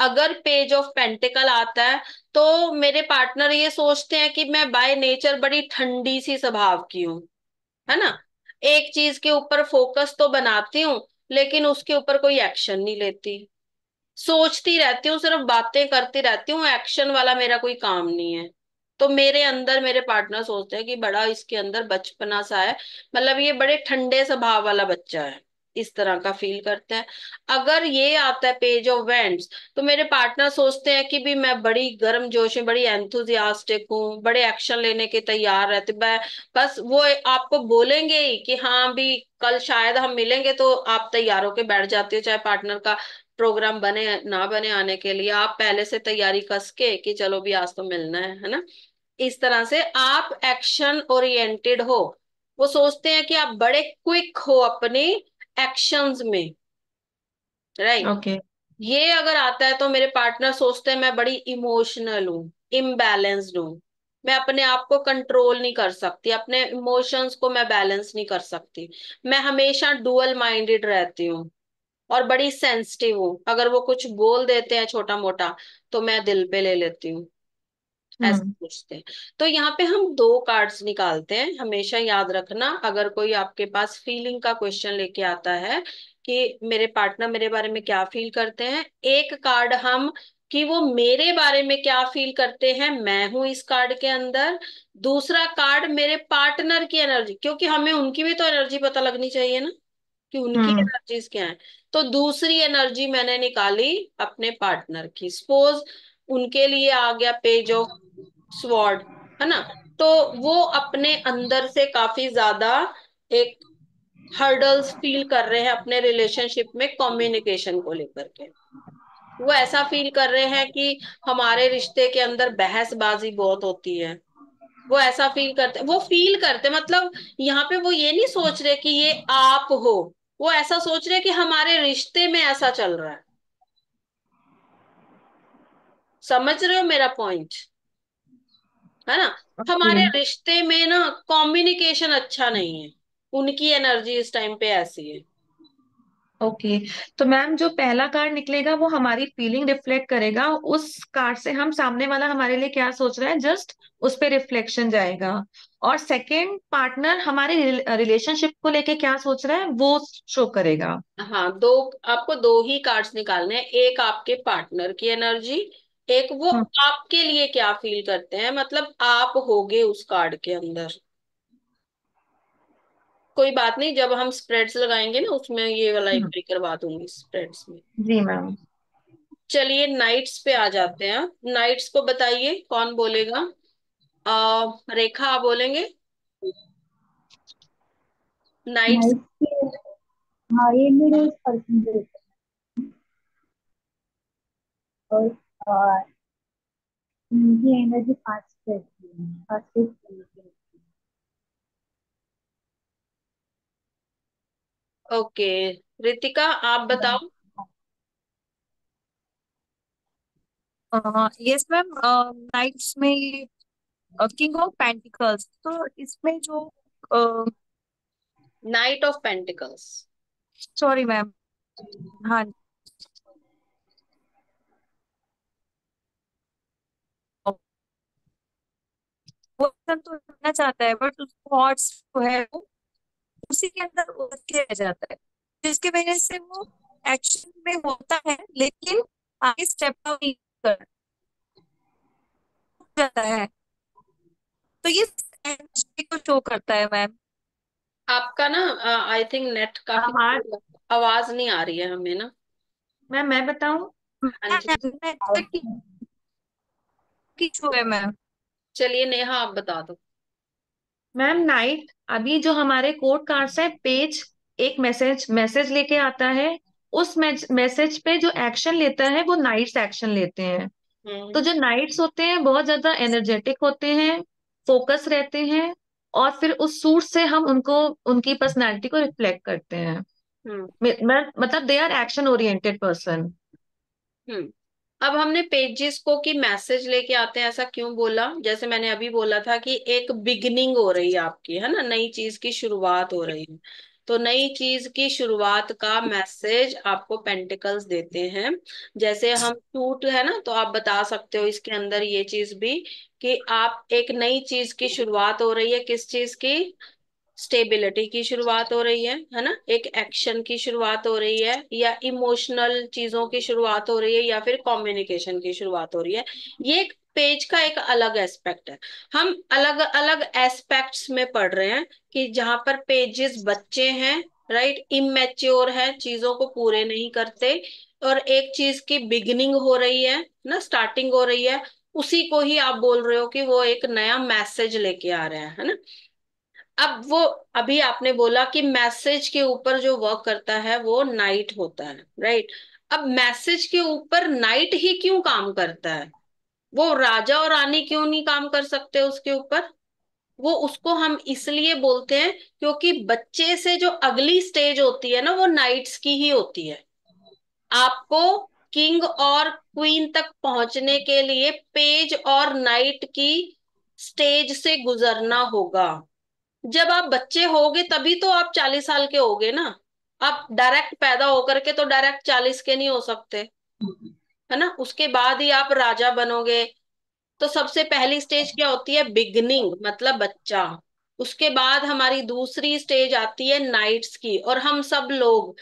अगर पेज ऑफ पेंटिकल आता है तो मेरे पार्टनर ये सोचते हैं कि मैं बाय नेचर बड़ी ठंडी सी स्वभाव की हूँ है ना एक चीज के ऊपर फोकस तो बनाती हूँ लेकिन उसके ऊपर कोई एक्शन नहीं लेती सोचती रहती हूँ सिर्फ बातें करती रहती हूँ एक्शन वाला मेरा कोई काम नहीं है तो मेरे अंदर मेरे पार्टनर सोचते हैं कि बड़ा इसके अंदर बचपना सा है मतलब ये बड़े ठंडे स्वभाव वाला बच्चा है इस तरह का फील करता है अगर ये आता है पेज ऑफ वेंट्स तो मेरे पार्टनर सोचते हैं कि भी मैं बड़ी गर्म जोश में बड़ी एंथुजियास्टिक हूँ बड़े एक्शन लेने के तैयार रहते मैं बस वो आपको बोलेंगे ही कि हाँ भी कल शायद हम मिलेंगे तो आप तैयार होके बैठ जाते हो चाहे पार्टनर का प्रोग्राम बने ना बने आने के लिए आप पहले से तैयारी कस के कि चलो भी आज तो मिलना है है ना इस तरह से आप एक्शन ओरिएंटेड हो वो सोचते हैं कि आप बड़े क्विक हो अपनी एक्शंस में राइट right? Okay okay. ये अगर आता है तो मेरे पार्टनर सोचते हैं मैं बड़ी इमोशनल हूँ इम्बैलेंस्ड हूँ मैं अपने आप को कंट्रोल नहीं कर सकती अपने इमोशंस को मैं बैलेंस नहीं कर सकती मैं हमेशा डुअल माइंडेड रहती हूँ और बड़ी सेंसिटिव हूँ अगर वो कुछ बोल देते हैं छोटा मोटा तो मैं दिल पे ले लेती हूँ ऐसे हम्म। पूछते हैं तो यहाँ पे हम दो कार्ड्स निकालते हैं हमेशा याद रखना अगर कोई आपके पास फीलिंग का क्वेश्चन लेके आता है कि मेरे पार्टनर मेरे बारे में क्या फील करते हैं एक कार्ड हम कि वो मेरे बारे में क्या फील करते हैं मैं हूं इस कार्ड के अंदर दूसरा कार्ड मेरे पार्टनर की एनर्जी क्योंकि हमें उनकी भी तो एनर्जी पता लगनी चाहिए ना कि उनकी एनर्जीज हम्म। क्या है तो दूसरी एनर्जी मैंने निकाली अपने पार्टनर की सपोज उनके लिए आ गया पेज ऑफ स्वॉर्ड है ना तो वो अपने अंदर से काफी ज्यादा एक हर्डल्स फील कर रहे हैं अपने रिलेशनशिप में कम्युनिकेशन को लेकर के वो ऐसा फील कर रहे हैं कि हमारे रिश्ते के अंदर बहसबाजी बहुत होती है वो ऐसा फील करते वो फील करते मतलब यहाँ पे वो ये नहीं सोच रहे कि ये आप हो वो ऐसा सोच रहे कि हमारे रिश्ते में ऐसा चल रहा है समझ रहे हो मेरा पॉइंट है ना हमारे रिश्ते में ना कॉम्युनिकेशन अच्छा नहीं है उनकी एनर्जी इस टाइम पे ऐसी है ओके okay. तो मैम जो पहला कार्ड निकलेगा वो हमारी फीलिंग रिफ्लेक्ट करेगा उस कार्ड से हम सामने वाला हमारे लिए क्या सोच रहा है जस्ट उस पर रिफ्लेक्शन जाएगा और सेकंड पार्टनर हमारे रिलेशनशिप को लेके क्या सोच रहा है वो शो करेगा हाँ दो आपको दो ही कार्ड्स निकालने हैं एक आपके पार्टनर की एनर्जी एक वो हाँ. आपके लिए क्या फील करते हैं मतलब आप होगे उस कार्ड के अंदर कोई बात नहीं जब हम स्प्रेड्स लगाएंगे ना उसमें ये वाला एंट्री हाँ। करवा दूंगी स्प्रेड्स में जी मैम चलिए नाइट्स पे आ जाते हैं नाइट्स को बताइए कौन बोलेगा आ, रेखा आप बोलेंगे नाइट्स हाँ ये मेरे और और एनर्जी फास्ट है फास्ट ओके रितिका आप बताओ यस मैम नाइट्स में किंग ऑफ पेंटिकल्स तो इसमें जो knight of pentacles sorry ma'am हाँ पसंद तो रहना चाहता है बट उसको हॉट्स जो है वो उसी के अंदर उलझ रह जाता है जिसके तो वजह से वो एक्शन में होता है लेकिन आगे स्टेप नहीं कर जाता है तो ये को शो करता है मैम आपका ना आई थिंक नेट का आवाज मतलब आवाज नहीं आ रही है हमें ना मैम मैं बताऊं मैम हाँ चलिए नेहा आप बता दो मैम नाइट अभी जो हमारे कोर्ट कार्ड्स है पेज एक मैसेज मैसेज लेके आता है उस मैसेज पे जो एक्शन लेता है वो नाइट्स एक्शन लेते हैं हम्म। तो जो नाइट्स होते हैं बहुत ज्यादा एनर्जेटिक होते हैं फोकस रहते हैं और फिर उस सूट से हम उनको उनकी पर्सनालिटी को रिफ्लेक्ट करते हैं हम्म। मतलब they are action oriented person अब हमने पेजेस को कि मैसेज लेके आते हैं ऐसा क्यों बोला जैसे मैंने अभी बोला था कि एक बिगनिंग हो रही है आपकी है ना नई चीज की शुरुआत हो रही है तो नई चीज की शुरुआत का मैसेज आपको पेंटिकल्स देते हैं जैसे हम टूट है ना तो आप बता सकते हो इसके अंदर ये चीज भी कि आप एक नई चीज की शुरुआत हो रही है किस चीज की स्टेबिलिटी की शुरुआत हो रही है है ना एक एक्शन की शुरुआत हो रही है या इमोशनल चीजों की शुरुआत हो रही है या फिर कम्युनिकेशन की शुरुआत हो रही है ये एक पेज का एक अलग एस्पेक्ट है हम अलग अलग एस्पेक्ट्स में पढ़ रहे हैं कि जहां पर पेजेस बच्चे हैं राइट इमेच्योर है चीजों को पूरे नहीं करते और एक चीज की बिगिनिंग हो रही है ना स्टार्टिंग हो रही है उसी को ही आप बोल रहे हो कि वो एक नया मैसेज लेके आ रहे हैं है ना अब वो अभी आपने बोला कि मैसेज के ऊपर जो वर्क करता है वो नाइट होता है राइट अब मैसेज के ऊपर नाइट ही क्यों काम करता है वो राजा और रानी क्यों नहीं काम कर सकते उसके ऊपर वो उसको हम इसलिए बोलते हैं क्योंकि बच्चे से जो अगली स्टेज होती है ना वो नाइट्स की ही होती है आपको किंग और क्वीन तक पहुंचने के लिए पेज और नाइट की स्टेज से गुजरना होगा जब आप बच्चे होगे तभी तो आप चालीस साल के होगे ना आप डायरेक्ट पैदा होकर के तो डायरेक्ट चालीस के नहीं हो सकते है ना उसके बाद ही आप राजा बनोगे तो सबसे पहली स्टेज क्या होती है बिगनिंग मतलब बच्चा उसके बाद हमारी दूसरी स्टेज आती है नाइट्स की और हम सब लोग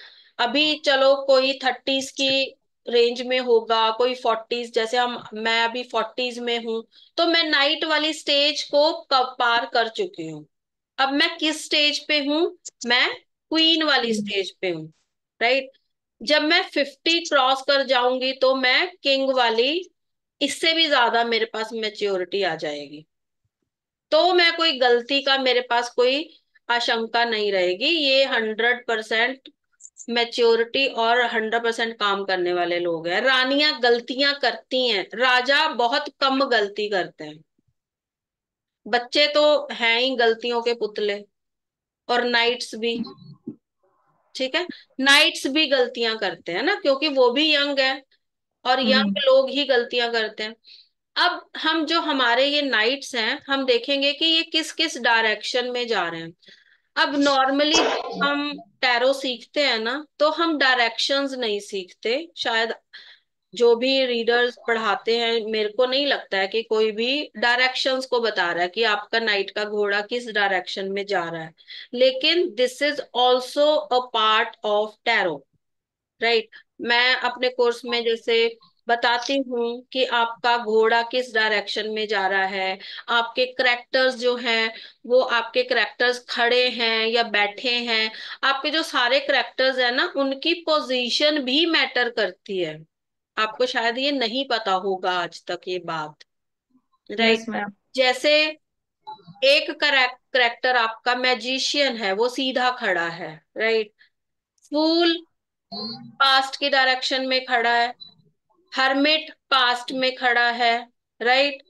अभी चलो कोई थर्टीज की रेंज में होगा कोई फोर्टीज जैसे हम मैं अभी फोर्टीज में हूं तो मैं नाइट वाली स्टेज को पार कर चुकी हूँ अब मैं किस स्टेज पे हूं मैं क्वीन वाली स्टेज हम्म। पे हूं राइट जब मैं फिफ्टी क्रॉस कर जाऊंगी तो मैं किंग वाली इससे भी ज्यादा मेरे पास मेच्योरिटी आ जाएगी तो मैं कोई गलती का मेरे पास कोई आशंका नहीं रहेगी ये हंड्रेड परसेंट मेच्योरिटी और हंड्रेड परसेंट काम करने वाले लोग हैं रानियां गलतियां करती हैं राजा बहुत कम गलती करते हैं बच्चे तो हैं ही गलतियों के पुतले और नाइट्स भी ठीक है नाइट्स भी गलतियां करते हैं ना क्योंकि वो भी यंग है और यंग हम्म। लोग ही गलतियां करते हैं अब हम जो हमारे ये नाइट्स हैं हम देखेंगे कि ये किस किस डायरेक्शन में जा रहे हैं अब नॉर्मली हम टैरो सीखते हैं ना तो हम डायरेक्शंस नहीं सीखते शायद जो भी रीडर्स पढ़ाते हैं मेरे को नहीं लगता है कि कोई भी डायरेक्शंस को बता रहा है कि आपका नाइट का घोड़ा किस डायरेक्शन में जा रहा है लेकिन this is also a part of tarot right मैं अपने कोर्स में जैसे बताती हूँ कि आपका घोड़ा किस डायरेक्शन में जा रहा है आपके करेक्टर्स जो हैं वो आपके करेक्टर्स खड़े हैं या बैठे हैं आपके जो सारे करेक्टर्स है ना उनकी पोजीशन भी मैटर करती है आपको शायद ये नहीं पता होगा आज तक ये बात राइट मैम जैसे एक करेक्टर आपका मैजिशियन है वो सीधा खड़ा है राइट फूल पास्ट के डायरेक्शन में खड़ा है हरमिट पास्ट में खड़ा है राइट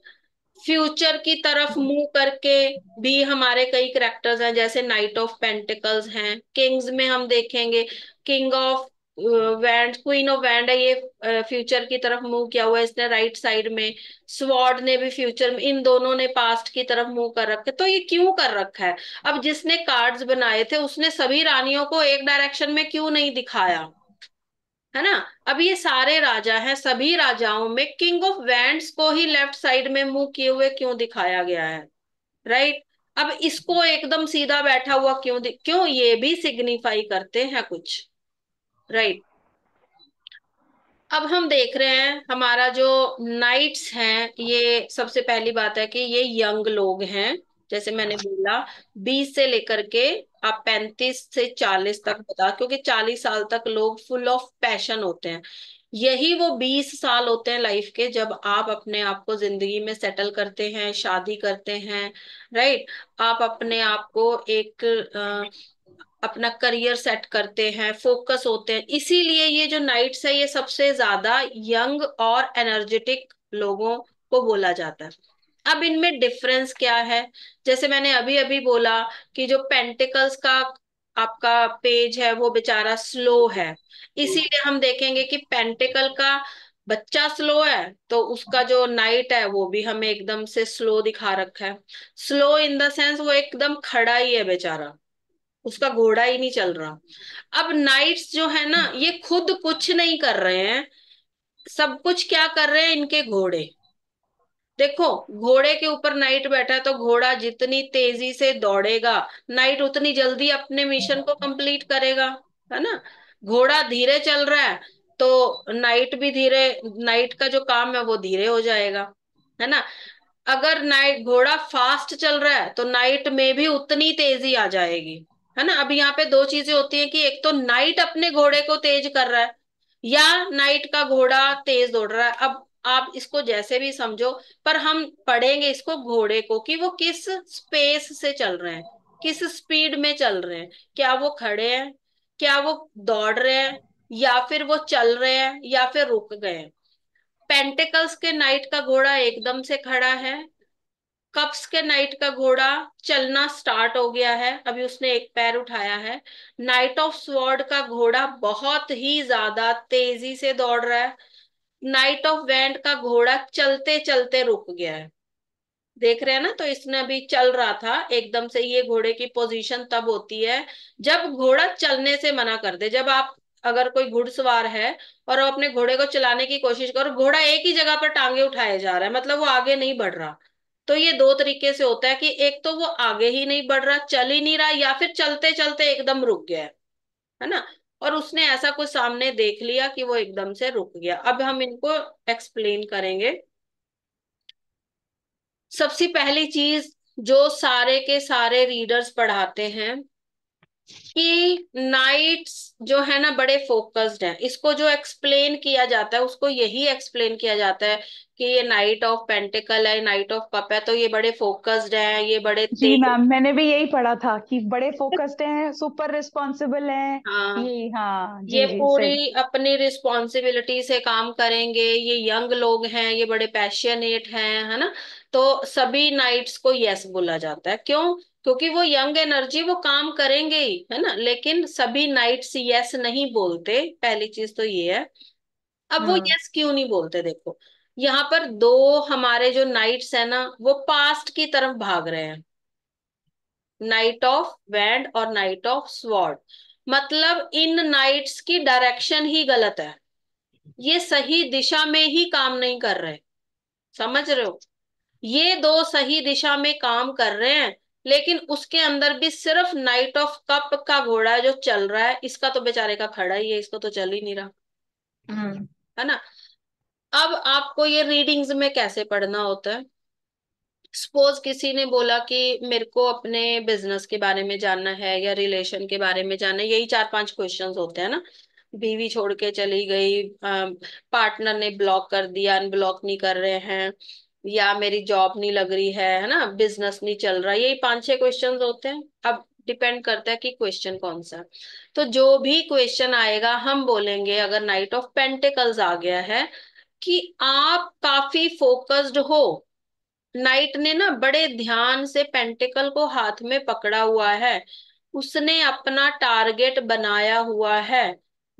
फ्यूचर की तरफ मूव करके भी हमारे कई करेक्टर्स हैं जैसे नाइट ऑफ पेंटिकल्स हैं किंग्स में हम देखेंगे king of wand queen of wand है ये फ्यूचर की तरफ मूव किया हुआ है इसने राइट साइड में स्वॉर्ड ने भी फ्यूचर में इन दोनों ने पास्ट की तरफ मूव कर रखे तो ये क्यों कर रखा है अब जिसने कार्ड्स बनाए थे उसने सभी रानियों को एक डायरेक्शन में क्यों नहीं दिखाया है ना अब ये सारे राजा हैं सभी राजाओं में किंग ऑफ वैंड को ही लेफ्ट साइड में मूव किए हुए क्यों दिखाया गया है राइट right? अब इसको एकदम सीधा बैठा हुआ क्यों क्यों ये भी सिग्निफाई करते हैं कुछ राइट अब हम देख रहे हैं हमारा जो नाइट्स हैं ये सबसे पहली बात है कि ये यंग लोग हैं जैसे मैंने बोला 20 से लेकर के आप 35 से 40 तक बता क्योंकि 40 साल तक लोग फुल ऑफ पैशन होते हैं यही वो 20 साल होते हैं लाइफ के जब आप अपने आप को जिंदगी में सेटल करते हैं शादी करते हैं राइट आप अपने आप को एक अपना करियर सेट करते हैं फोकस होते हैं इसीलिए ये जो नाइट्स है ये सबसे ज्यादा यंग और एनर्जेटिक लोगों को बोला जाता है अब इनमें डिफरेंस क्या है जैसे मैंने अभी अभी बोला कि जो पेंटिकल्स का आपका पेज है वो बेचारा स्लो है इसीलिए हम देखेंगे कि पेंटिकल का बच्चा स्लो है तो उसका जो नाइट है वो भी हमें एकदम से स्लो दिखा रखा है स्लो इन द सेंस वो एकदम खड़ा ही है बेचारा उसका घोड़ा ही नहीं चल रहा अब नाइट्स जो है ना हम्म। ये खुद कुछ नहीं कर रहे हैं सब कुछ क्या कर रहे हैं इनके घोड़े देखो घोड़े के ऊपर नाइट बैठा है तो घोड़ा जितनी तेजी से दौड़ेगा नाइट उतनी जल्दी अपने मिशन को कंप्लीट करेगा है ना घोड़ा धीरे चल रहा है तो नाइट भी धीरे नाइट का जो काम है वो धीरे हो जाएगा है ना अगर नाइट घोड़ा फास्ट चल रहा है तो नाइट में भी उतनी तेजी आ जाएगी है ना अब यहाँ पे दो चीजें होती हैं कि एक तो नाइट अपने घोड़े को तेज कर रहा है या नाइट का घोड़ा तेज दौड़ रहा है अब आप इसको जैसे भी समझो पर हम पढ़ेंगे इसको घोड़े को कि वो किस स्पेस से चल रहे हैं किस स्पीड में चल रहे हैं क्या वो खड़े हैं क्या वो दौड़ रहे हैं या फिर वो चल रहे हैं या फिर रुक गए हैं पेंटिकल्स के नाइट का घोड़ा एकदम से खड़ा है कप्स के नाइट का घोड़ा चलना स्टार्ट हो गया है अभी उसने एक पैर उठाया है नाइट ऑफ स्वॉर्ड का घोड़ा बहुत ही ज्यादा तेजी से दौड़ रहा है नाइट ऑफ वैंड का घोड़ा चलते चलते रुक गया है देख रहे हैं ना तो इसने अभी चल रहा था एकदम से ये घोड़े की पोजीशन तब होती है जब घोड़ा चलने से मना कर दे जब आप अगर कोई घुड़सवार है और अपने घोड़े को चलाने की कोशिश करो घोड़ा एक ही जगह पर टांगे उठाए जा रहा है मतलब वो आगे नहीं बढ़ रहा तो ये दो तरीके से होता है कि एक तो वो आगे ही नहीं बढ़ रहा चल ही नहीं रहा या फिर चलते चलते एकदम रुक गया है है ना और उसने ऐसा कुछ सामने देख लिया कि वो एकदम से रुक गया अब हम इनको एक्सप्लेन करेंगे सबसे पहली चीज जो सारे के सारे रीडर्स पढ़ाते हैं कि नाइट्स जो है ना बड़े फोकस्ड हैं इसको जो एक्सप्लेन किया जाता है उसको यही एक्सप्लेन किया जाता है कि ये नाइट ऑफ पेंटिकल है नाइट ऑफ कप है तो ये बड़े फोकस्ड हैं ये बड़े जी मैम मैंने भी यही पढ़ा था कि बड़े फोकस्ड हैं सुपर रिस्पॉन्सिबल हैं हाँ ये हाँ जी, ये जी, पूरी अपनी रिस्पॉन्सिबिलिटी से काम करेंगे ये यंग लोग हैं ये बड़े पैशनेट हैं है ना तो सभी नाइट्स को यस बोला जाता है क्यों क्योंकि वो यंग एनर्जी वो काम करेंगे ही है ना लेकिन सभी नाइट्स यस नहीं बोलते पहली चीज तो ये है अब वो यस हाँ। क्यों नहीं बोलते देखो यहाँ पर दो हमारे जो नाइट्स है ना वो पास्ट की तरफ भाग रहे हैं नाइट ऑफ वैंड और नाइट ऑफ स्वॉर्ड मतलब इन नाइट्स की डायरेक्शन ही गलत है ये सही दिशा में ही काम नहीं कर रहे समझ रहे हो ये दो सही दिशा में काम कर रहे हैं लेकिन उसके अंदर भी सिर्फ नाइट ऑफ कप का घोड़ा जो चल रहा है इसका तो बेचारे का खड़ा ही है इसका तो चल ही नहीं रहा हम्म। है ना अब आपको ये रीडिंग्स में कैसे पढ़ना होता है सपोज किसी ने बोला कि मेरे को अपने बिजनेस के बारे में जानना है या रिलेशन के बारे में जानना है यही चार पांच क्वेश्चंस होते हैं ना बीवी छोड़ के चली गई पार्टनर ने ब्लॉक कर दिया अनब्लॉक नहीं कर रहे हैं या मेरी जॉब नहीं लग रही है है ना बिजनेस नहीं चल रहा यही पांच छह क्वेश्चन होते हैं अब डिपेंड करता है कि क्वेश्चन कौन सा तो जो भी क्वेश्चन आएगा हम बोलेंगे अगर नाइट ऑफ पेंटिकल्स आ गया है कि आप काफी फोकस्ड हो नाइट ने ना बड़े ध्यान से पेंटिकल को हाथ में पकड़ा हुआ है उसने अपना टारगेट बनाया हुआ है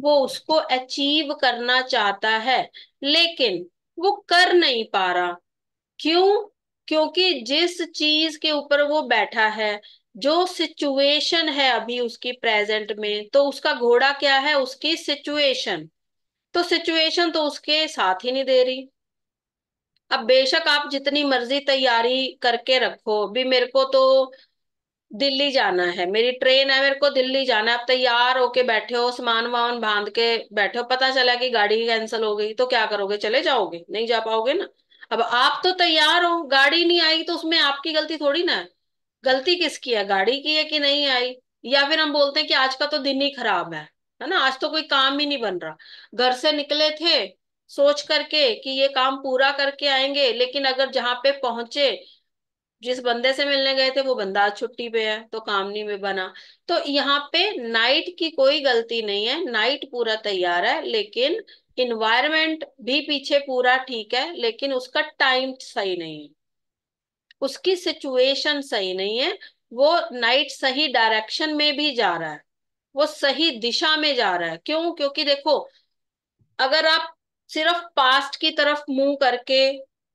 वो उसको अचीव करना चाहता है लेकिन वो कर नहीं पा रहा क्यों क्योंकि जिस चीज के ऊपर वो बैठा है जो सिचुएशन है अभी उसकी प्रेजेंट में तो उसका घोड़ा क्या है उसकी सिचुएशन तो सिचुएशन तो उसके साथ ही नहीं दे रही अब बेशक आप जितनी मर्जी तैयारी करके रखो भी मेरे को तो दिल्ली जाना है मेरी ट्रेन है मेरे को दिल्ली जाना है आप तैयार होके बैठे हो सामान वामान बांध के बैठे हो पता चला कि गाड़ी कैंसिल हो गई तो क्या करोगे चले जाओगे नहीं जा पाओगे ना अब आप तो तैयार हो गाड़ी नहीं आई तो उसमें आपकी गलती थोड़ी ना है गलती किसकी है गाड़ी की है कि नहीं आई या फिर हम बोलते हैं कि आज का तो दिन ही खराब है है ना आज तो कोई काम ही नहीं बन रहा घर से निकले थे सोच करके कि ये काम पूरा करके आएंगे लेकिन अगर जहां पे पहुंचे जिस बंदे से मिलने गए थे वो बंदा आज छुट्टी पे है तो काम नहीं में बना तो यहाँ पे नाइट की कोई गलती नहीं है नाइट पूरा तैयार है लेकिन इन्वायरमेंट भी पीछे पूरा ठीक है लेकिन उसका टाइम सही नहीं है उसकी सिचुएशन सही नहीं है वो नाइट सही डायरेक्शन में भी जा रहा है वो सही दिशा में जा रहा है क्यों क्योंकि देखो अगर आप सिर्फ पास्ट की तरफ मुंह करके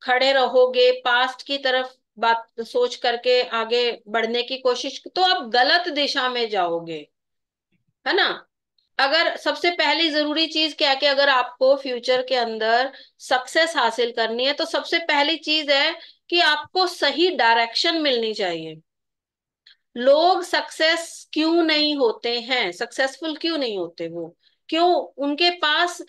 खड़े रहोगे पास्ट की तरफ बात सोच करके आगे बढ़ने की कोशिश तो आप गलत दिशा में जाओगे है ना अगर सबसे पहली जरूरी चीज क्या है कि अगर आपको फ्यूचर के अंदर सक्सेस हासिल करनी है तो सबसे पहली चीज है कि आपको सही डायरेक्शन मिलनी चाहिए लोग सक्सेस क्यों नहीं होते हैं सक्सेसफुल क्यों नहीं होते वो क्यों उनके पास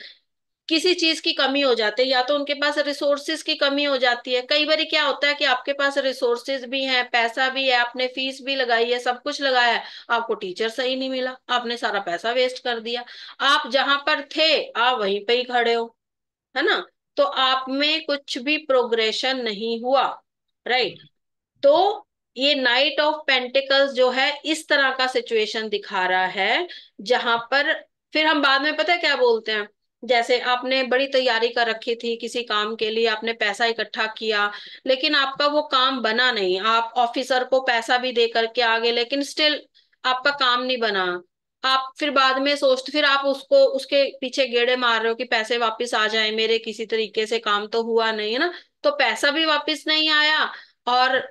किसी चीज की कमी हो जाती है या तो उनके पास रिसोर्सेज की कमी हो जाती है कई बार क्या होता है कि आपके पास रिसोर्सेज भी हैं पैसा भी है आपने फीस भी लगाई है सब कुछ लगाया है आपको टीचर सही नहीं मिला आपने सारा पैसा वेस्ट कर दिया आप जहां पर थे आप वहीं पर ही खड़े हो है ना तो आप में कुछ भी प्रोग्रेशन नहीं हुआ राइट तो ये नाइट ऑफ पेंटिकल्स जो है इस तरह का सिचुएशन दिखा रहा है जहां पर फिर हम बाद में पता है क्या बोलते हैं जैसे आपने बड़ी तैयारी कर रखी थी किसी काम के लिए आपने पैसा इकट्ठा किया लेकिन आपका वो काम बना नहीं आप ऑफिसर को पैसा भी दे करके आ गए लेकिन स्टिल आपका काम नहीं बना आप फिर बाद में सोचते फिर आप उसको उसके पीछे गेड़े मार रहे हो कि पैसे वापस आ जाए मेरे किसी तरीके से काम तो हुआ नहीं है ना तो पैसा भी वापस नहीं आया और आ,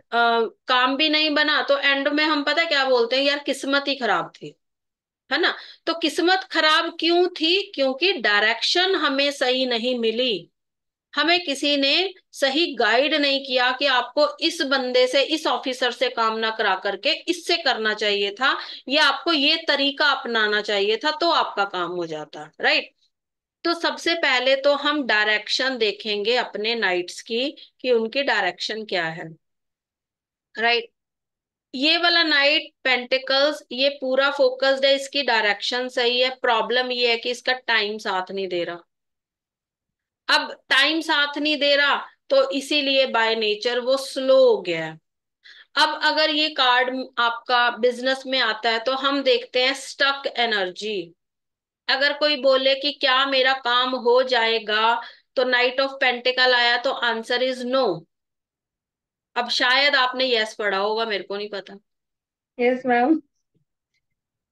काम भी नहीं बना तो एंड में हम पता क्या बोलते हैं यार किस्मत ही खराब थी है ना तो किस्मत खराब क्यों थी क्योंकि डायरेक्शन हमें सही नहीं मिली हमें किसी ने सही गाइड नहीं किया कि आपको इस बंदे से इस ऑफिसर से काम ना करा करके इससे करना चाहिए था या आपको ये तरीका अपनाना चाहिए था तो आपका काम हो जाता राइट तो सबसे पहले तो हम डायरेक्शन देखेंगे अपने नाइट्स की कि उनकी डायरेक्शन क्या है राइट ये वाला नाइट पेंटिकल्स ये पूरा फोकस्ड है इसकी डायरेक्शन सही है प्रॉब्लम ये है कि इसका टाइम साथ नहीं दे रहा अब टाइम साथ नहीं दे रहा तो इसीलिए बाय नेचर वो स्लो हो गया है अब अगर ये कार्ड आपका बिजनेस में आता है तो हम देखते हैं स्टक एनर्जी अगर कोई बोले कि क्या मेरा काम हो जाएगा तो नाइट ऑफ पेंटिकल आया तो आंसर इज नो अब शायद आपने यस पढ़ा होगा मेरे को नहीं पता yes ma'am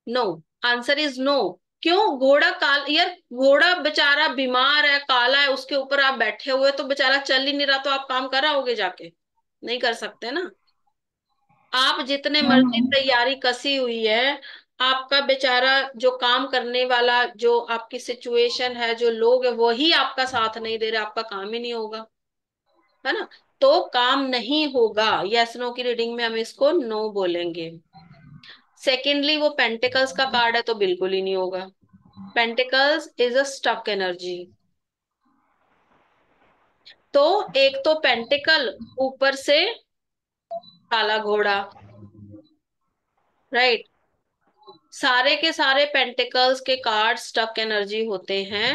no answer is no क्यों घोड़ा काल यार घोड़ा बेचारा बीमार है काला है उसके ऊपर आप बैठे हुए तो बेचारा चल ही नहीं रहा तो आप काम कराओगे जाके नहीं कर सकते ना आप जितने मर्जी hmm. तैयारी कसी हुई है आपका बेचारा जो काम करने वाला जो आपकी सिचुएशन है जो लोग है वही आपका साथ नहीं दे रहे आपका काम ही नहीं होगा है ना तो काम नहीं होगा यस नो की रीडिंग में हम इसको नो बोलेंगे सेकेंडली वो पेंटिकल्स का कार्ड है तो बिल्कुल ही नहीं होगा pentacles is a stuck energy तो एक तो पेंटिकल ऊपर से काला घोड़ा राइट सारे के सारे पेंटिकल्स के कार्ड स्टक एनर्जी होते हैं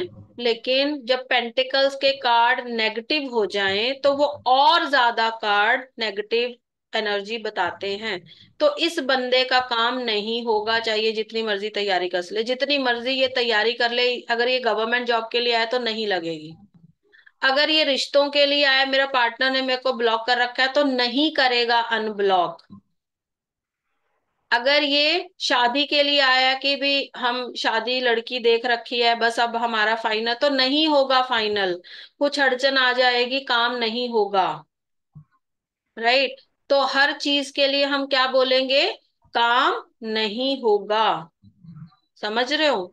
लेकिन जब पेंटिकल्स के कार्ड नेगेटिव हो जाएं तो वो और ज्यादा कार्ड नेगेटिव एनर्जी बताते हैं तो इस बंदे का काम नहीं होगा चाहिए जितनी मर्जी तैयारी कर ले जितनी मर्जी ये तैयारी कर ले अगर ये गवर्नमेंट जॉब के लिए आए तो नहीं लगेगी अगर ये रिश्तों के लिए आए मेरा पार्टनर ने मेरे को ब्लॉक कर रखा है तो नहीं करेगा अनब्लॉक अगर ये शादी के लिए आया कि भी हम शादी लड़की देख रखी है बस अब हमारा फाइनल तो नहीं होगा फाइनल कुछ अड़चन आ जाएगी काम नहीं होगा राइट right? तो हर चीज के लिए हम क्या बोलेंगे काम नहीं होगा समझ रहे हो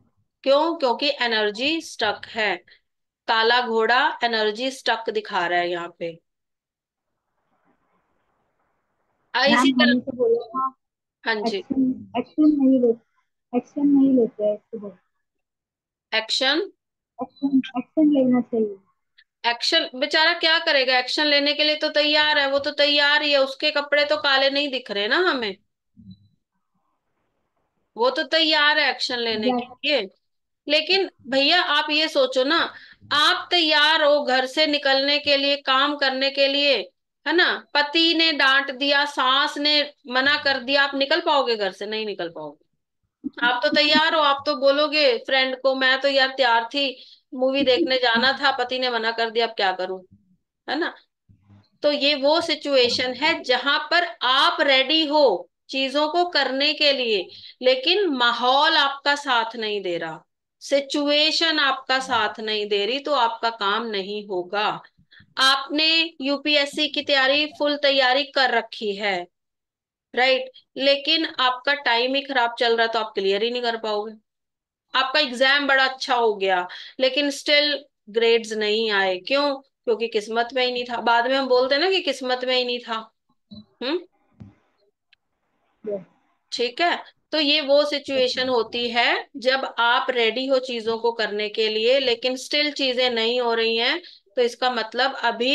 क्यों क्योंकि एनर्जी स्टक है काला घोड़ा एनर्जी स्टक दिखा रहा है यहाँ पे इसी तरह से तो बोलेगा हाँ जी एक्शन नहीं लेते एक्शन नहीं लेते एक्शन एक्शन लेना चाहिए एक्शन बेचारा क्या करेगा एक्शन लेने के लिए तो तैयार है वो तो तैयार ही है उसके कपड़े तो काले नहीं दिख रहे ना हमें वो तो तैयार है एक्शन लेने के लिए लेकिन भैया आप ये सोचो ना आप तैयार हो घर से निकलने के लिए काम करने के लिए है ना पति ने डांट दिया सास ने मना कर दिया आप निकल पाओगे घर से नहीं निकल पाओगे आप तो तैयार हो आप तो बोलोगे फ्रेंड को मैं तो यार तैयार थी मूवी देखने जाना था पति ने मना कर दिया अब क्या करूं है ना तो ये वो सिचुएशन है जहां पर आप रेडी हो चीजों को करने के लिए लेकिन माहौल आपका साथ नहीं दे रहा सिचुएशन आपका साथ नहीं दे रही तो आपका काम नहीं होगा आपने यूपीएससी की तैयारी फुल तैयारी कर रखी है राइट लेकिन आपका टाइम ही खराब चल रहा तो आप क्लियर ही नहीं कर पाओगे आपका एग्जाम बड़ा अच्छा हो गया लेकिन स्टिल ग्रेड्स नहीं आए क्यों क्योंकि किस्मत में ही नहीं था बाद में हम बोलते ना कि किस्मत में ही नहीं था हम्म ठीक है तो ये वो सिचुएशन होती है जब आप रेडी हो चीजों को करने के लिए लेकिन स्टिल चीजें नहीं हो रही हैं तो इसका मतलब अभी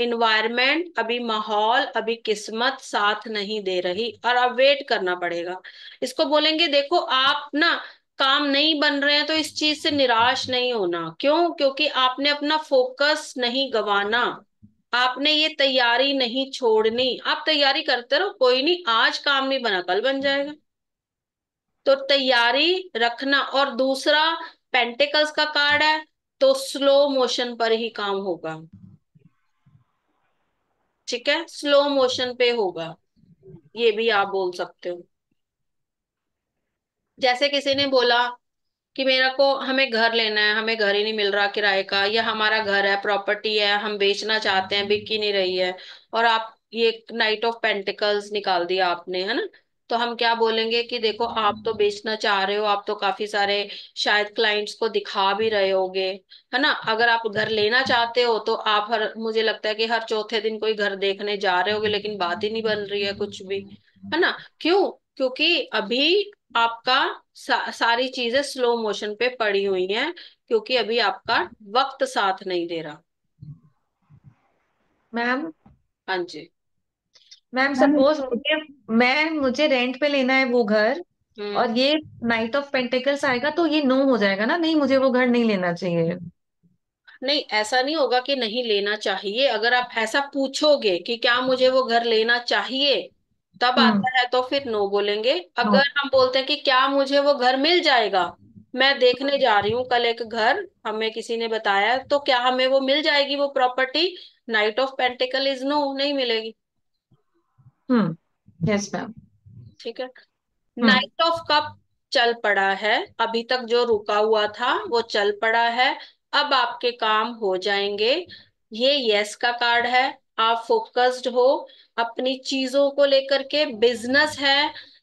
इन्वायरमेंट अभी माहौल अभी किस्मत साथ नहीं दे रही और अब वेट करना पड़ेगा इसको बोलेंगे देखो आप ना काम नहीं बन रहे हैं तो इस चीज से निराश नहीं होना क्यों क्योंकि आपने अपना फोकस नहीं गवाना आपने ये तैयारी नहीं छोड़नी आप तैयारी करते रहो कोई नहीं आज काम नहीं बना कल बन जाएगा तो तैयारी रखना और दूसरा पेंटिकल्स का कार्ड है तो स्लो मोशन पर ही काम होगा ठीक है स्लो मोशन पे होगा ये भी आप बोल सकते हो जैसे किसी ने बोला कि मेरा को हमें घर लेना है हमें घर ही नहीं मिल रहा किराए का या हमारा घर है प्रॉपर्टी है हम बेचना चाहते हैं बिक ही नहीं रही है और आप ये नाइट ऑफ पेंटिकल्स निकाल दिया आपने है ना तो हम क्या बोलेंगे कि देखो आप तो हम्म। बेचना चाह रहे हो आप तो काफी सारे शायद क्लाइंट्स को दिखा भी रहे होगे है ना अगर आप घर लेना चाहते हो तो आप हर मुझे लगता है कि हर चौथे दिन कोई घर देखने जा रहे होगे लेकिन बात ही नहीं बन रही है कुछ भी है ना क्यों क्योंकि अभी आपका सा, सारी चीजें स्लो मोशन पे पड़ी हुई है क्योंकि अभी आपका वक्त साथ नहीं दे रहा मैम हाँ जी मैम सपोज मुझे मैं मुझे रेंट पे लेना है वो घर हम्म। और ये नाइट ऑफ पेंटिकल्स आएगा तो ये नो हो जाएगा ना नहीं मुझे वो घर नहीं लेना चाहिए नहीं ऐसा नहीं होगा कि नहीं लेना चाहिए अगर आप ऐसा पूछोगे कि क्या मुझे वो घर लेना चाहिए तब हम्म। आता है तो फिर नो बोलेंगे हाँ। अगर हम बोलते हैं कि क्या मुझे वो घर मिल जाएगा मैं देखने जा रही हूँ कल एक घर हमें किसी ने बताया तो क्या हमें वो मिल जाएगी वो property knight of pentacle is no नहीं मिलेगी हम्म यस मैम ठीक है नाइट ऑफ कप चल पड़ा है अभी तक जो रुका हुआ था वो चल पड़ा है अब आपके काम हो जाएंगे ये यस का कार्ड है आप फोकस्ड हो अपनी चीजों को लेकर के बिजनेस है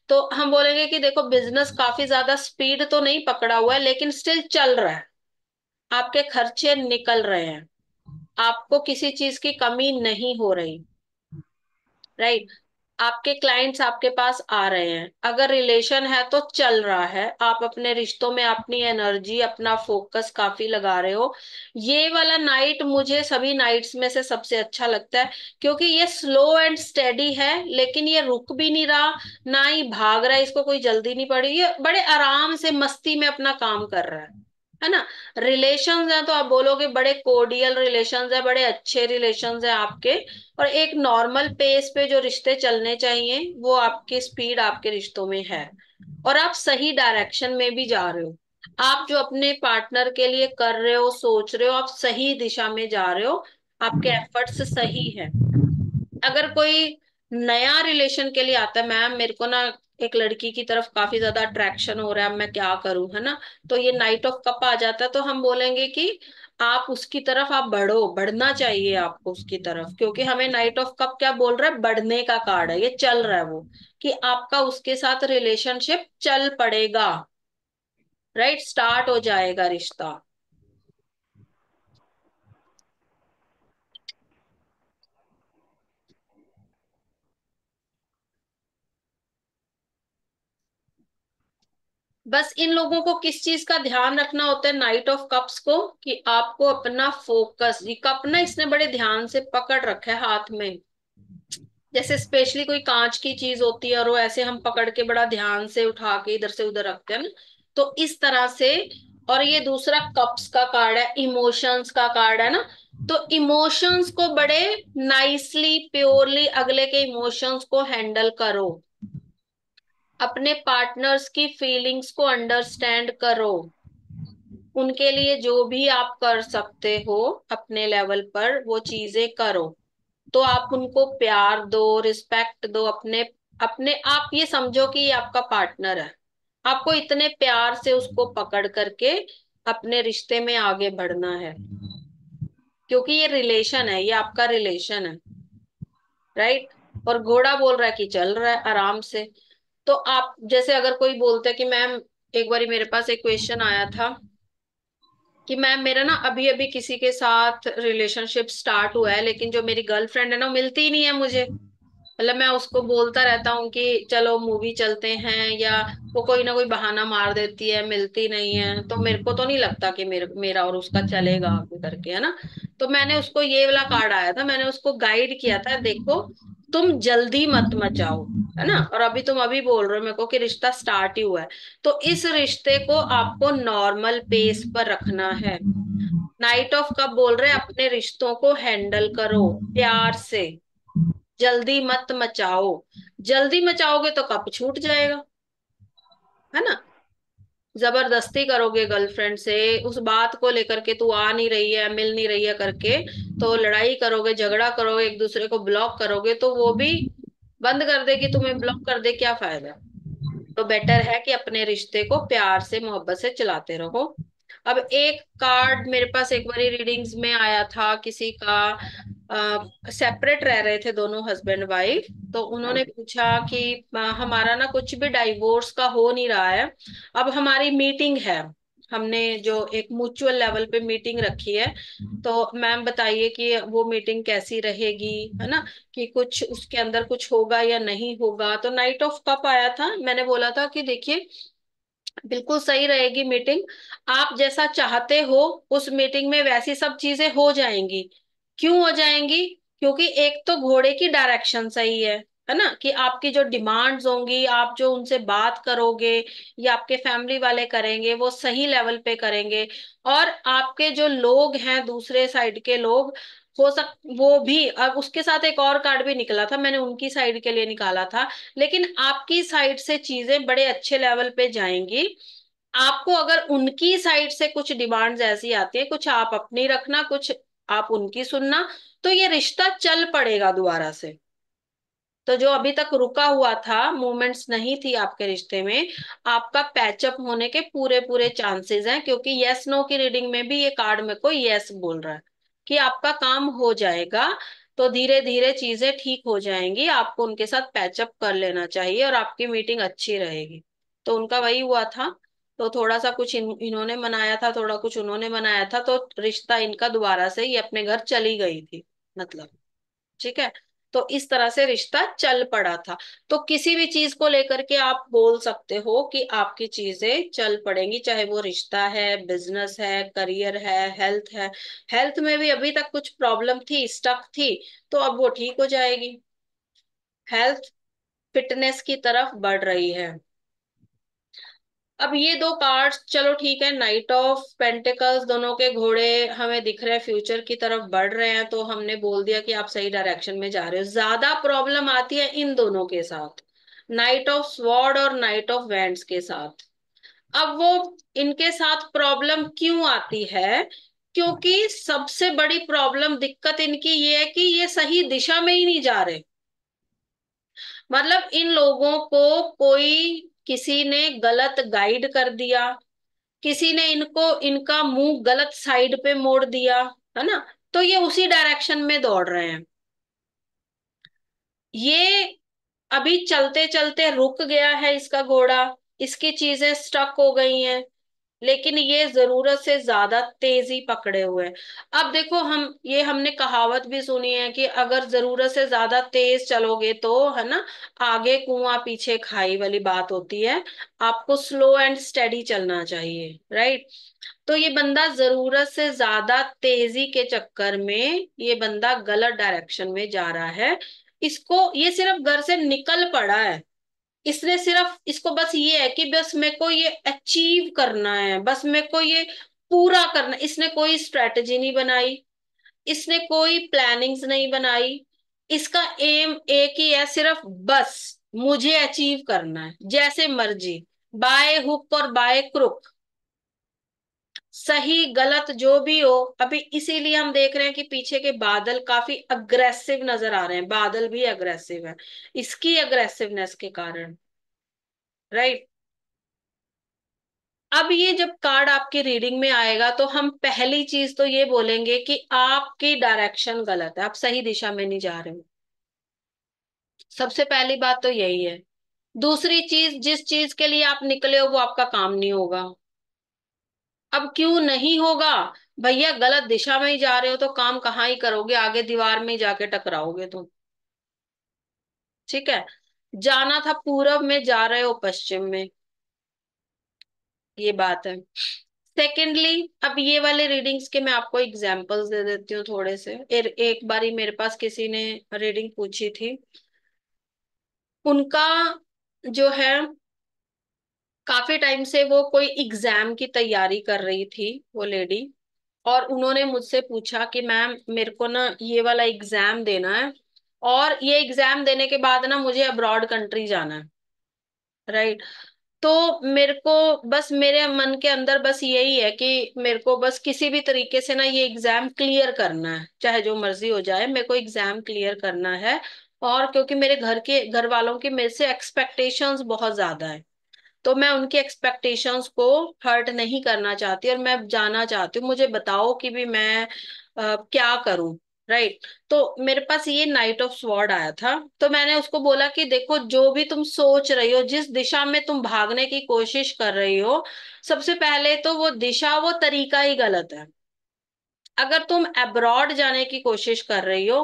तो हम बोलेंगे कि देखो बिजनेस काफी ज्यादा स्पीड तो नहीं पकड़ा हुआ है लेकिन स्टिल चल रहा है आपके खर्चे निकल रहे हैं आपको किसी चीज की कमी नहीं हो रही राइट right? आपके क्लाइंट्स आपके पास आ रहे हैं अगर रिलेशन है तो चल रहा है आप अपने रिश्तों में अपनी एनर्जी अपना फोकस काफी लगा रहे हो ये वाला नाइट मुझे सभी नाइट्स में से सबसे अच्छा लगता है क्योंकि ये स्लो एंड स्टेडी है लेकिन ये रुक भी नहीं रहा ना ही भाग रहा है इसको कोई जल्दी नहीं पड़ी ये बड़े आराम से मस्ती में अपना काम कर रहा है है ना रिलेशन है तो आप बोलोगे बड़े कोडियल रिलेशन है बड़े अच्छे रिलेशन है आपके और एक नॉर्मल पेस पे जो रिश्ते चलने चाहिए वो आपकी स्पीड आपके रिश्तों में है और आप सही डायरेक्शन में भी जा रहे हो आप जो अपने पार्टनर के लिए कर रहे हो सोच रहे हो आप सही दिशा में जा रहे हो आपके एफर्ट्स सही है अगर कोई नया रिलेशन के लिए आता है मैम मेरे को ना एक लड़की की तरफ काफी ज्यादा अट्रैक्शन हो रहा है मैं क्या करूं है ना तो ये नाइट ऑफ कप आ जाता है तो हम बोलेंगे कि आप उसकी तरफ आप बढ़ो बढ़ना चाहिए आपको उसकी तरफ क्योंकि हमें नाइट ऑफ कप क्या बोल रहा है बढ़ने का कार्ड है ये चल रहा है वो कि आपका उसके साथ रिलेशनशिप चल पड़ेगा राइट स्टार्ट हो जाएगा रिश्ता बस इन लोगों को किस चीज का ध्यान रखना होता है नाइट ऑफ कप्स को कि आपको अपना फोकस ये कप ना इसने बड़े ध्यान से पकड़ रखा है हाथ में जैसे स्पेशली कोई कांच की चीज होती है और वो ऐसे हम पकड़ के बड़ा ध्यान से उठा के इधर से उधर रखते हैं ना तो इस तरह से और ये दूसरा कप्स का कार्ड है इमोशंस का कार्ड है ना तो इमोशंस को बड़े नाइसली प्योरली अगले के इमोशंस को हैंडल करो अपने पार्टनर्स की फीलिंग्स को अंडरस्टैंड करो उनके लिए जो भी आप कर सकते हो अपने लेवल पर वो चीजें करो तो आप उनको प्यार दो रिस्पेक्ट दो अपने अपने आप ये समझो कि ये आपका पार्टनर है आपको इतने प्यार से उसको पकड़ करके अपने रिश्ते में आगे बढ़ना है क्योंकि ये रिलेशन है ये आपका रिलेशन है राइट और घोड़ा बोल रहा है कि चल रहा है आराम से तो आप जैसे अगर कोई बोलता है कि मैम एक बार मेरे पास एक क्वेश्चन आया था कि मैम मेरा ना अभी अभी किसी के साथ रिलेशनशिप स्टार्ट हुआ है लेकिन जो मेरी गर्लफ्रेंड है ना मिलती ही नहीं है मुझे मतलब मैं उसको बोलता रहता हूँ कि चलो मूवी चलते हैं या वो कोई ना कोई बहाना मार देती है मिलती नहीं है तो मेरे को तो नहीं लगता कि मेरे मेरा और उसका चलेगा आगे करके है ना तो मैंने उसको ये वाला कार्ड आया था मैंने उसको गाइड किया था देखो तुम जल्दी मत मचाओ है ना और अभी तुम अभी बोल रहे हो मेरे को कि रिश्ता स्टार्ट ही हुआ है तो इस रिश्ते को आपको नॉर्मल पेस पर रखना है नाइट ऑफ कब बोल रहे अपने रिश्तों को हैंडल करो प्यार से जल्दी मत मचाओ जल्दी मचाओगे तो कप छूट जाएगा है ना जबरदस्ती करोगे गर्लफ्रेंड से उस बात को लेकर के तू आ नहीं रही है मिल नहीं रही है करके तो लड़ाई करोगे झगड़ा करोगे एक दूसरे को ब्लॉक करोगे तो वो भी बंद कर देगी तुम्हें ब्लॉक कर दे क्या फायदा तो बेटर है कि अपने रिश्ते को प्यार से मोहब्बत से चलाते रहो अब एक कार्ड मेरे पास एक बार रीडिंग्स में आया था किसी का सेपरेट रह रहे थे दोनों हस्बैंड वाइफ तो उन्होंने हाँ। पूछा कि हमारा ना कुछ भी डाइवोर्स का हो नहीं रहा है अब हमारी मीटिंग है हमने जो एक म्यूचुअल लेवल पे मीटिंग रखी है हम्म। तो मैम बताइए कि वो मीटिंग कैसी रहेगी है ना कि कुछ उसके अंदर कुछ होगा या नहीं होगा तो नाइट ऑफ कप आया था मैंने बोला था कि देखिए बिल्कुल सही रहेगी मीटिंग आप जैसा चाहते हो उस मीटिंग में वैसी सब चीजें हो जाएंगी क्यों हो जाएंगी क्योंकि एक तो घोड़े की डायरेक्शन सही है है ना कि आपकी जो डिमांड्स होंगी आप जो उनसे बात करोगे या आपके फैमिली वाले करेंगे वो सही लेवल पे करेंगे और आपके जो लोग हैं दूसरे साइड के लोग हो सक वो भी अब उसके साथ एक और कार्ड भी निकला था मैंने उनकी साइड के लिए निकाला था लेकिन आपकी साइड से चीजें बड़े अच्छे लेवल पे जाएंगी आपको अगर उनकी साइड से कुछ डिमांड्स ऐसी आती है कुछ आप अपनी रखना कुछ आप उनकी सुनना तो ये रिश्ता चल पड़ेगा दोबारा से तो जो अभी तक रुका हुआ था मूवमेंट्स नहीं थी आपके रिश्ते में आपका पैचअप होने के पूरे पूरे चांसेस हैं क्योंकि यस नो की रीडिंग में भी ये कार्ड में कोई यस बोल रहा है कि आपका काम हो जाएगा तो धीरे धीरे चीजें ठीक हो जाएंगी आपको उनके साथ पैचअप कर लेना चाहिए और आपकी मीटिंग अच्छी रहेगी तो उनका वही हुआ था तो थोड़ा सा कुछ इन, इन्होंने मनाया था थोड़ा कुछ उन्होंने मनाया था तो रिश्ता इनका दोबारा से ही अपने घर चली गई थी मतलब ठीक है तो इस तरह से रिश्ता चल पड़ा था तो किसी भी चीज को लेकर के आप बोल सकते हो कि आपकी चीजें चल पड़ेंगी चाहे वो रिश्ता है बिजनेस है करियर है हेल्थ है हेल्थ में भी अभी तक कुछ प्रॉब्लम थी स्टक थी तो अब वो ठीक हो जाएगी हेल्थ फिटनेस की तरफ बढ़ रही है अब ये दो कार्ड्स चलो ठीक है नाइट ऑफ पेंटिकल्स दोनों के घोड़े हमें दिख रहे हैं फ्यूचर की तरफ बढ़ रहे हैं तो हमने बोल दिया कि आप सही डायरेक्शन में जा रहे हो ज्यादा प्रॉब्लम आती है इन दोनों के साथ नाइट ऑफ स्वॉर्ड और नाइट ऑफ वैंड्स के साथ अब वो इनके साथ प्रॉब्लम क्यों आती है क्योंकि सबसे बड़ी प्रॉब्लम दिक्कत इनकी ये है कि ये सही दिशा में ही नहीं जा रहे मतलब इन लोगों को कोई किसी ने गलत गाइड कर दिया किसी ने इनको इनका मुंह गलत साइड पे मोड़ दिया है ना तो ये उसी डायरेक्शन में दौड़ रहे हैं ये अभी चलते चलते रुक गया है इसका घोड़ा इसकी चीजें स्टक हो गई हैं लेकिन ये जरूरत से ज्यादा तेजी पकड़े हुए हैं अब देखो हम ये हमने कहावत भी सुनी है कि अगर जरूरत से ज्यादा तेज चलोगे तो है ना आगे कुआं पीछे खाई वाली बात होती है आपको स्लो एंड स्टेडी चलना चाहिए राइट तो ये बंदा जरूरत से ज्यादा तेजी के चक्कर में ये बंदा गलत डायरेक्शन में जा रहा है इसको ये सिर्फ घर से निकल पड़ा है इसने सिर्फ इसको बस ये है कि बस मेरे को ये अचीव करना है बस मेरे को ये पूरा करना इसने कोई स्ट्रेटजी नहीं बनाई इसने कोई प्लानिंग्स नहीं बनाई इसका एम एक ही है सिर्फ बस मुझे अचीव करना है जैसे मर्जी बाय हुक और बाय क्रुक सही गलत जो भी हो अभी इसीलिए हम देख रहे हैं कि पीछे के बादल काफी अग्रेसिव नजर आ रहे हैं बादल भी अग्रेसिव है इसकी अग्रेसिवनेस के कारण राइट अब ये जब कार्ड आपकी रीडिंग में आएगा तो हम पहली चीज तो ये बोलेंगे कि आपकी डायरेक्शन गलत है आप सही दिशा में नहीं जा रहे हो सबसे पहली बात तो यही है दूसरी चीज जिस चीज के लिए आप निकले हो वो आपका काम नहीं होगा अब क्यों नहीं होगा भैया गलत दिशा में ही जा रहे हो तो काम कहाँ ही करोगे आगे दीवार में ही जाके टकराओगे तुम ठीक है जाना था पूरब में जा रहे हो पश्चिम में ये बात है सेकेंडली अब ये वाले रीडिंग्स के मैं आपको एग्जाम्पल्स दे देती हूँ थोड़े से ए, एक बारी मेरे पास किसी ने रीडिंग पूछी थी उनका जो है काफी टाइम से वो कोई एग्जाम की तैयारी कर रही थी वो लेडी और उन्होंने मुझसे पूछा कि मैम मेरे को ना ये वाला एग्जाम देना है और ये एग्जाम देने के बाद ना मुझे अब्रॉड कंट्री जाना है राइट तो मेरे को बस मेरे मन के अंदर बस यही है कि मेरे को बस किसी भी तरीके से ना ये एग्जाम क्लियर करना है चाहे जो मर्जी हो जाए मेरे को एग्जाम क्लियर करना है और क्योंकि मेरे घर के घर वालों की मेरे से एक्सपेक्टेशंस बहुत ज्यादा है तो मैं उनकी एक्सपेक्टेशंस को हर्ट नहीं करना चाहती और मैं जाना चाहती हूँ मुझे बताओ कि भी मैं आ, क्या करूं राइट तो मेरे पास ये नाइट ऑफ स्वॉर्ड आया था तो मैंने उसको बोला कि देखो जो भी तुम सोच रही हो जिस दिशा में तुम भागने की कोशिश कर रही हो सबसे पहले तो वो दिशा वो तरीका ही गलत है अगर तुम अब्रॉड जाने की कोशिश कर रही हो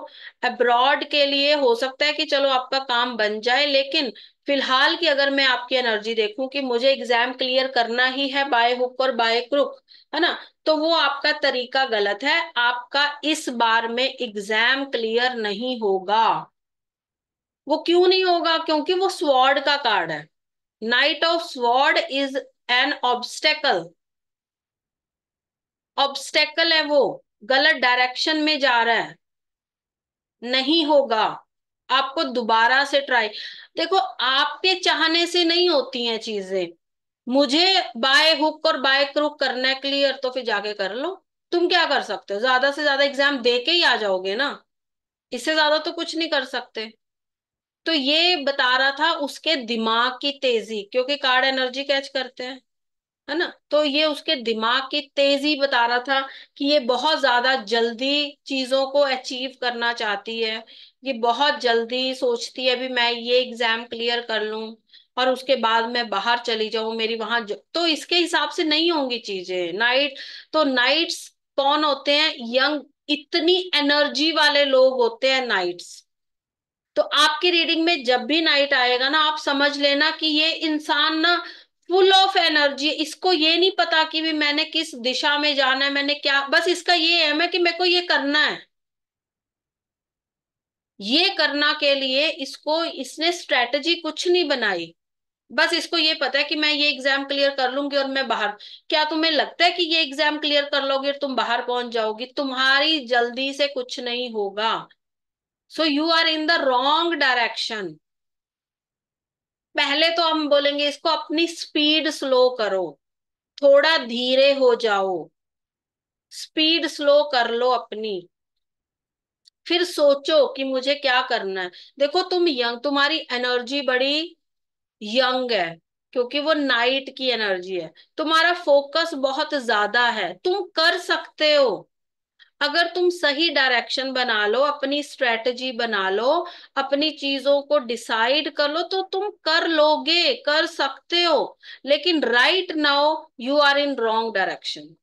अब्रॉड के लिए हो सकता है कि चलो आपका काम बन जाए लेकिन फिलहाल की अगर मैं आपकी एनर्जी देखूं कि मुझे एग्जाम क्लियर करना ही है बाय हुक और बाय क्रुक है ना तो वो आपका तरीका गलत है आपका इस बार में एग्जाम क्लियर नहीं होगा वो क्यों नहीं होगा क्योंकि वो स्वॉर्ड का कार्ड है knight of sword is an obstacle obstacle है वो गलत डायरेक्शन में जा रहा है नहीं होगा आपको दोबारा से ट्राई देखो आपके चाहने से नहीं होती हैं चीजें मुझे बाय हुक और बाय क्रुक करना है क्लियर तो फिर जाके कर लो तुम क्या कर सकते हो ज्यादा से ज्यादा एग्जाम दे के ही आ जाओगे ना इससे ज्यादा तो कुछ नहीं कर सकते तो ये बता रहा था उसके दिमाग की तेजी क्योंकि कार्ड एनर्जी कैच करते हैं है ना तो ये उसके दिमाग की तेजी बता रहा था कि ये बहुत ज्यादा जल्दी चीजों को अचीव करना चाहती है ये बहुत जल्दी सोचती है भी मैं ये एग्जाम क्लियर कर लूं और उसके बाद मैं बाहर चली जाऊं मेरी वहां तो इसके हिसाब से नहीं होंगी चीजें नाइट तो नाइट्स कौन होते हैं यंग इतनी एनर्जी वाले लोग होते हैं नाइट्स तो आपकी रीडिंग में जब भी नाइट आएगा ना आप समझ लेना कि ये इंसान ना फुल ऑफ एनर्जी इसको ये नहीं पता कि भी मैंने किस दिशा में जाना है मैंने क्या बस इसका ये है कि मेरे को ये करना है ये करना के लिए इसको इसने स्ट्रेटजी कुछ नहीं बनाई बस इसको ये पता है कि मैं ये एग्जाम क्लियर कर लूंगी और मैं बाहर क्या तुम्हें लगता है कि ये एग्जाम क्लियर कर लोगे और तुम बाहर पहुंच जाओगी तुम्हारी जल्दी से कुछ नहीं होगा so you are in the wrong direction पहले तो हम बोलेंगे इसको अपनी स्पीड स्लो करो थोड़ा धीरे हो जाओ स्पीड स्लो कर लो अपनी फिर सोचो कि मुझे क्या करना है देखो तुम यंग तुम्हारी एनर्जी बड़ी यंग है क्योंकि वो नाइट की एनर्जी है तुम्हारा फोकस बहुत ज्यादा है तुम कर सकते हो अगर तुम सही डायरेक्शन बना लो अपनी स्ट्रेटजी बना लो अपनी चीजों को डिसाइड कर लो तो तुम कर लोगे कर सकते हो लेकिन right now you are in wrong direction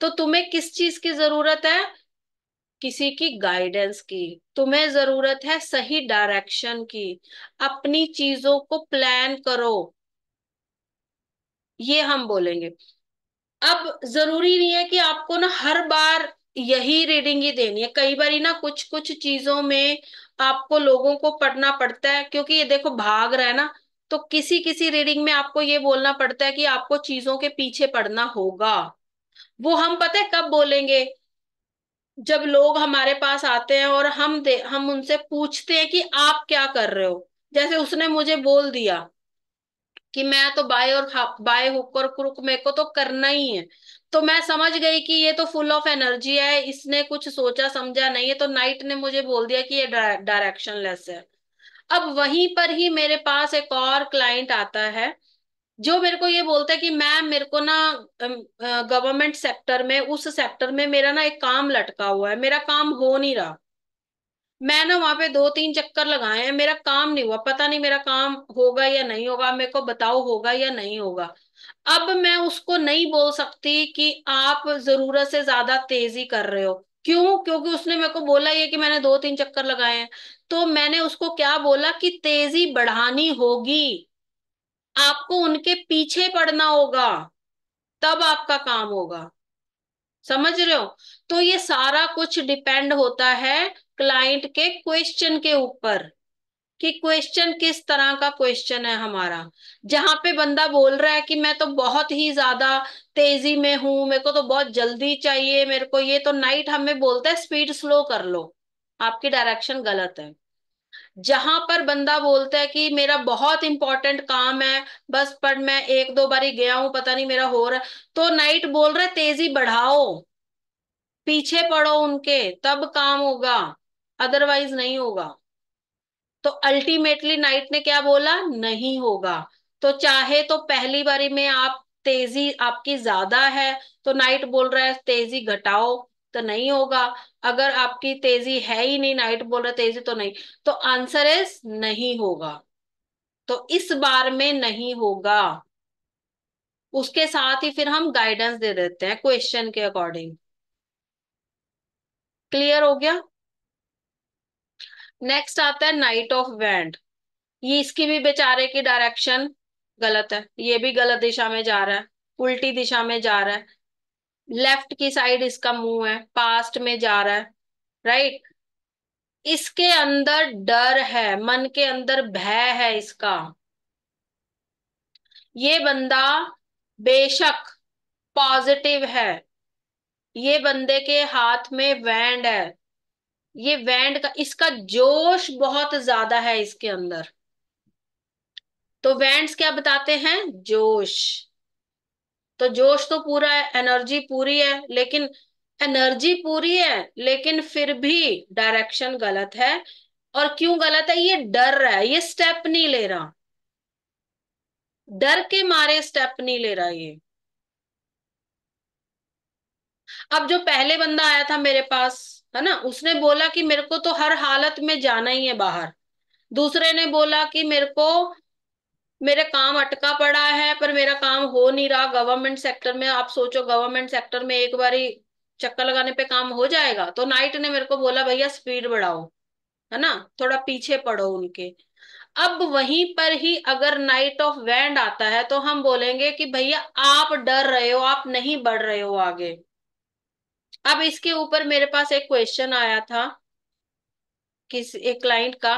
तो तुम्हें किस चीज की जरूरत है किसी की गाइडेंस की तुम्हें जरूरत है सही डायरेक्शन की अपनी चीजों को प्लान करो ये हम बोलेंगे अब जरूरी नहीं है कि आपको ना हर बार यही रीडिंग ही देनी है कई बार ना कुछ कुछ चीजों में आपको लोगों को पढ़ना पड़ता है क्योंकि ये देखो भाग रहा है ना तो किसी किसी रीडिंग में आपको ये बोलना पड़ता है कि आपको चीजों के पीछे पढ़ना होगा वो हम पता है कब बोलेंगे जब लोग हमारे पास आते हैं और हम दे, हम उनसे पूछते हैं कि आप क्या कर रहे हो जैसे उसने मुझे बोल दिया कि मैं तो बाय और बाय हुक और क्रुक मेरे को तो करना ही है तो मैं समझ गई कि ये तो फुल ऑफ एनर्जी है इसने कुछ सोचा समझा नहीं है तो नाइट ने मुझे बोल दिया कि ये डायरेक्शन लेस है अब वहीं पर ही मेरे पास एक और क्लाइंट आता है जो मेरे को ये बोलता है कि मैम मेरे को ना गवर्नमेंट सेक्टर में उस सेक्टर में मेरा ना एक काम लटका हुआ है मेरा काम हो नहीं रहा मैंने वहां पे दो तीन चक्कर लगाए हैं मेरा काम नहीं हुआ पता नहीं मेरा काम होगा या नहीं होगा मेरे को बताओ होगा या नहीं होगा अब मैं उसको नहीं बोल सकती कि आप जरूरत से ज्यादा तेजी कर रहे हो क्यों क्योंकि उसने मेरे को बोला ये कि मैंने दो तीन चक्कर लगाए हैं तो मैंने उसको क्या बोला कि तेजी बढ़ानी होगी आपको उनके पीछे पड़ना होगा तब आपका काम होगा समझ रहे हो तो ये सारा कुछ डिपेंड होता है क्लाइंट के क्वेश्चन के ऊपर कि क्वेश्चन किस तरह का क्वेश्चन है हमारा जहां पे बंदा बोल रहा है कि मैं तो बहुत ही ज्यादा तेजी में हूं मेरे को तो बहुत जल्दी चाहिए मेरे को ये तो नाइट हमें बोलता है स्पीड स्लो कर लो आपकी डायरेक्शन गलत है जहां पर बंदा बोलता है कि मेरा बहुत इंपॉर्टेंट काम है बस पर मैं एक दो बारी गया हूं पता नहीं मेरा हो रहा है तो नाइट बोल रहा है तेजी बढ़ाओ पीछे पड़ो उनके तब काम होगा अदरवाइज नहीं होगा तो अल्टीमेटली नाइट ने क्या बोला नहीं होगा तो चाहे तो पहली बारी में आप तेजी आपकी ज्यादा है तो नाइट बोल रहा है तेजी घटाओ तो नहीं होगा अगर आपकी तेजी है ही नहीं नाइट बोल रहा तेजी तो नहीं तो आंसर इज नहीं होगा तो इस बार में नहीं होगा उसके साथ ही फिर हम गाइडेंस दे देते हैं क्वेश्चन के अकॉर्डिंग क्लियर हो गया नेक्स्ट आता है नाइट ऑफ वैंड ये इसकी भी बेचारे की डायरेक्शन गलत है ये भी गलत दिशा में जा रहा है उल्टी दिशा में जा रहा है लेफ्ट की साइड इसका मुंह है पास्ट में जा रहा है राइट इसके अंदर डर है मन के अंदर भय है इसका ये बंदा बेशक पॉजिटिव है ये बंदे के हाथ में वैंड है ये वैंड का इसका जोश बहुत ज्यादा है इसके अंदर तो वैंड क्या बताते हैं जोश तो जोश तो पूरा है एनर्जी पूरी है लेकिन एनर्जी पूरी है लेकिन फिर भी डायरेक्शन गलत है और क्यों गलत है ये डर रहा है ये स्टेप नहीं ले रहा डर के मारे स्टेप नहीं ले रहा ये अब जो पहले बंदा आया था मेरे पास है ना उसने बोला कि मेरे को तो हर हालत में जाना ही है बाहर दूसरे ने बोला कि मेरे को मेरे काम अटका पड़ा है पर मेरा काम हो नहीं रहा गवर्नमेंट सेक्टर में आप सोचो गवर्नमेंट सेक्टर में एक बार चक्कर लगाने पे काम हो जाएगा तो नाइट ने मेरे को बोला भैया स्पीड बढ़ाओ है ना थोड़ा पीछे पड़ो उनके अब वहीं पर ही अगर नाइट ऑफ वैंड आता है तो हम बोलेंगे कि भैया आप डर रहे हो आप नहीं बढ़ रहे हो आगे अब इसके ऊपर मेरे पास एक क्वेश्चन आया था किस एक क्लाइंट का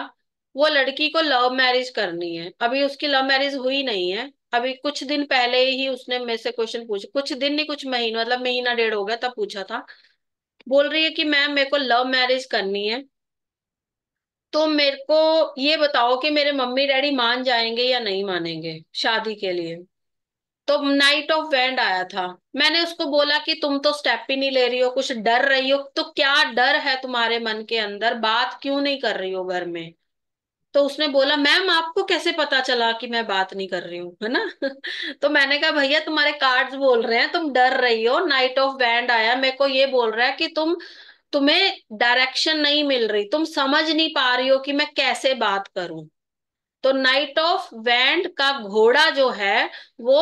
वो लड़की को लव मैरिज करनी है अभी उसकी लव मैरिज हुई नहीं है अभी कुछ दिन पहले ही उसने मेरे से क्वेश्चन पूछा कुछ दिन नहीं कुछ महीना मतलब महीना डेढ़ हो गया तब पूछा था बोल रही है कि मैम मेरे को लव मैरिज करनी है तो मेरे को ये बताओ कि मेरे मम्मी डैडी मान जाएंगे या नहीं मानेंगे शादी के लिए तो नाइट ऑफ वैंड आया था मैंने उसको बोला कि तुम तो स्टेप ही नहीं ले रही हो कुछ डर रही हो तो क्या डर है तुम्हारे मन के अंदर बात क्यों नहीं कर रही हो घर में तो उसने बोला मैम आपको कैसे पता चला कि मैं बात नहीं कर रही हूँ है ना तो मैंने कहा भैया तुम्हारे कार्ड्स बोल रहे हैं तुम डर रही हो नाइट ऑफ बैंड आया मेरे को ये बोल रहा है कि तुम तुम्हें डायरेक्शन नहीं मिल रही तुम समझ नहीं पा रही हो कि मैं कैसे बात करूं तो नाइट ऑफ वैंड का घोड़ा जो है वो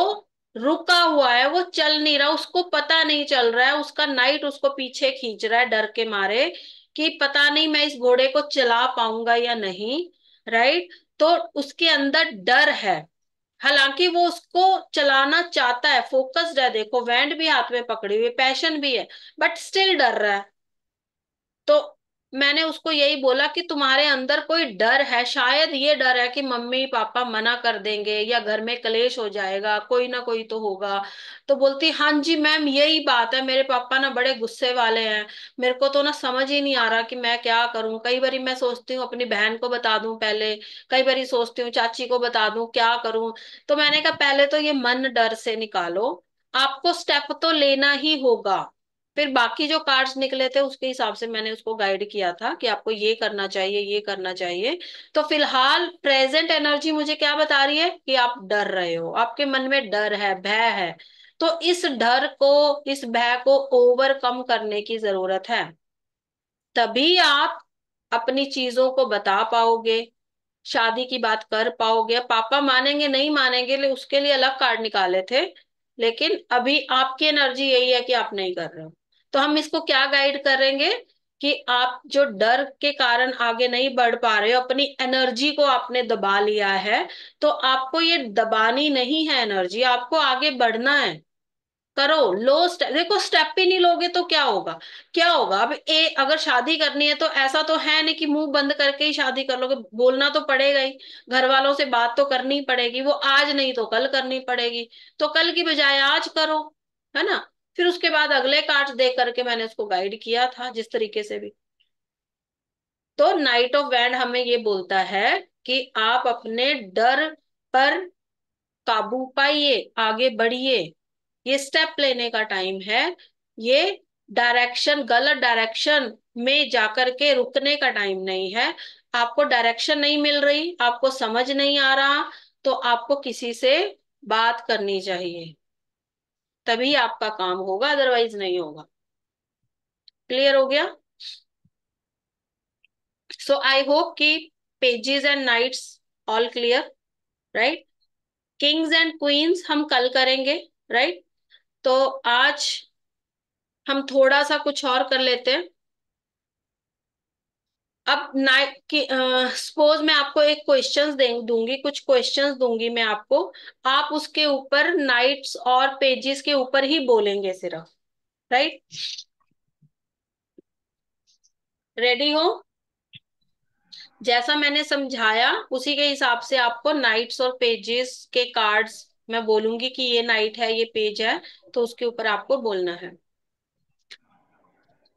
रुका हुआ है वो चल नहीं रहा उसको पता नहीं चल रहा है उसका नाइट उसको पीछे खींच रहा है डर के मारे कि पता नहीं मैं इस घोड़े को चला पाऊंगा या नहीं राइट तो उसके अंदर डर है हालांकि वो उसको चलाना चाहता है फोकस्ड है देखो वैंड भी हाथ में पकड़ी हुई पैशन भी है बट स्टिल डर रहा है तो मैंने उसको यही बोला कि तुम्हारे अंदर कोई डर है शायद ये डर है कि मम्मी पापा मना कर देंगे या घर में कलेश हो जाएगा कोई ना कोई तो होगा तो बोलती हाँ जी मैम यही बात है मेरे पापा ना बड़े गुस्से वाले हैं मेरे को तो ना समझ ही नहीं आ रहा कि मैं क्या करूं कई बार मैं सोचती हूँ अपनी बहन को बता दूं पहले कई बार सोचती हूँ चाची को बता दूं क्या करूं तो मैंने कहा पहले तो ये मन डर से निकालो आपको स्टेप तो लेना ही होगा फिर बाकी जो कार्ड्स निकले थे उसके हिसाब से मैंने उसको गाइड किया था कि आपको ये करना चाहिए ये करना चाहिए तो फिलहाल प्रेजेंट एनर्जी मुझे क्या बता रही है कि आप डर रहे हो आपके मन में डर है भय है तो इस डर को इस भय को ओवरकम करने की जरूरत है तभी आप अपनी चीजों को बता पाओगे शादी की बात कर पाओगे पापा मानेंगे नहीं मानेंगे ले उसके लिए अलग कार्ड निकाले थे लेकिन अभी आपकी एनर्जी यही है कि आप नहीं कर रहे हो तो हम इसको क्या गाइड करेंगे कि आप जो डर के कारण आगे नहीं बढ़ पा रहे हो अपनी एनर्जी को आपने दबा लिया है तो आपको ये दबानी नहीं है एनर्जी आपको आगे बढ़ना है करो लो स्टेप देखो स्टेप ही नहीं लोगे तो क्या होगा क्या होगा अब ए अगर शादी करनी है तो ऐसा तो है नहीं कि मुंह बंद करके ही शादी कर लोगे बोलना तो पड़ेगा ही घर वालों से बात तो करनी पड़ेगी वो आज नहीं तो कल करनी पड़ेगी तो कल की बजाय आज करो है ना फिर उसके बाद अगले कार्ड देख करके मैंने उसको गाइड किया था जिस तरीके से भी तो नाइट ऑफ वैंड हमें ये बोलता है कि आप अपने डर पर काबू पाइए आगे बढ़िए ये स्टेप लेने का टाइम है ये डायरेक्शन गलत डायरेक्शन में जाकर के रुकने का टाइम नहीं है आपको डायरेक्शन नहीं मिल रही आपको समझ नहीं आ रहा तो आपको किसी से बात करनी चाहिए तभी आपका काम होगा अदरवाइज नहीं होगा क्लियर हो गया सो आई होप कि pages and knights all clear right kings and queens हम कल करेंगे राइट right? तो आज हम थोड़ा सा कुछ और कर लेते हैं अब ना सपोज मैं आपको एक क्वेश्चंस दूंगी कुछ क्वेश्चंस दूंगी मैं आपको आप उसके ऊपर नाइट्स और पेजेस के ऊपर ही बोलेंगे सिर्फ राइट रेडी हो जैसा मैंने समझाया उसी के हिसाब से आपको नाइट्स और पेजेस के कार्ड्स मैं बोलूंगी कि ये नाइट है ये पेज है तो उसके ऊपर आपको बोलना है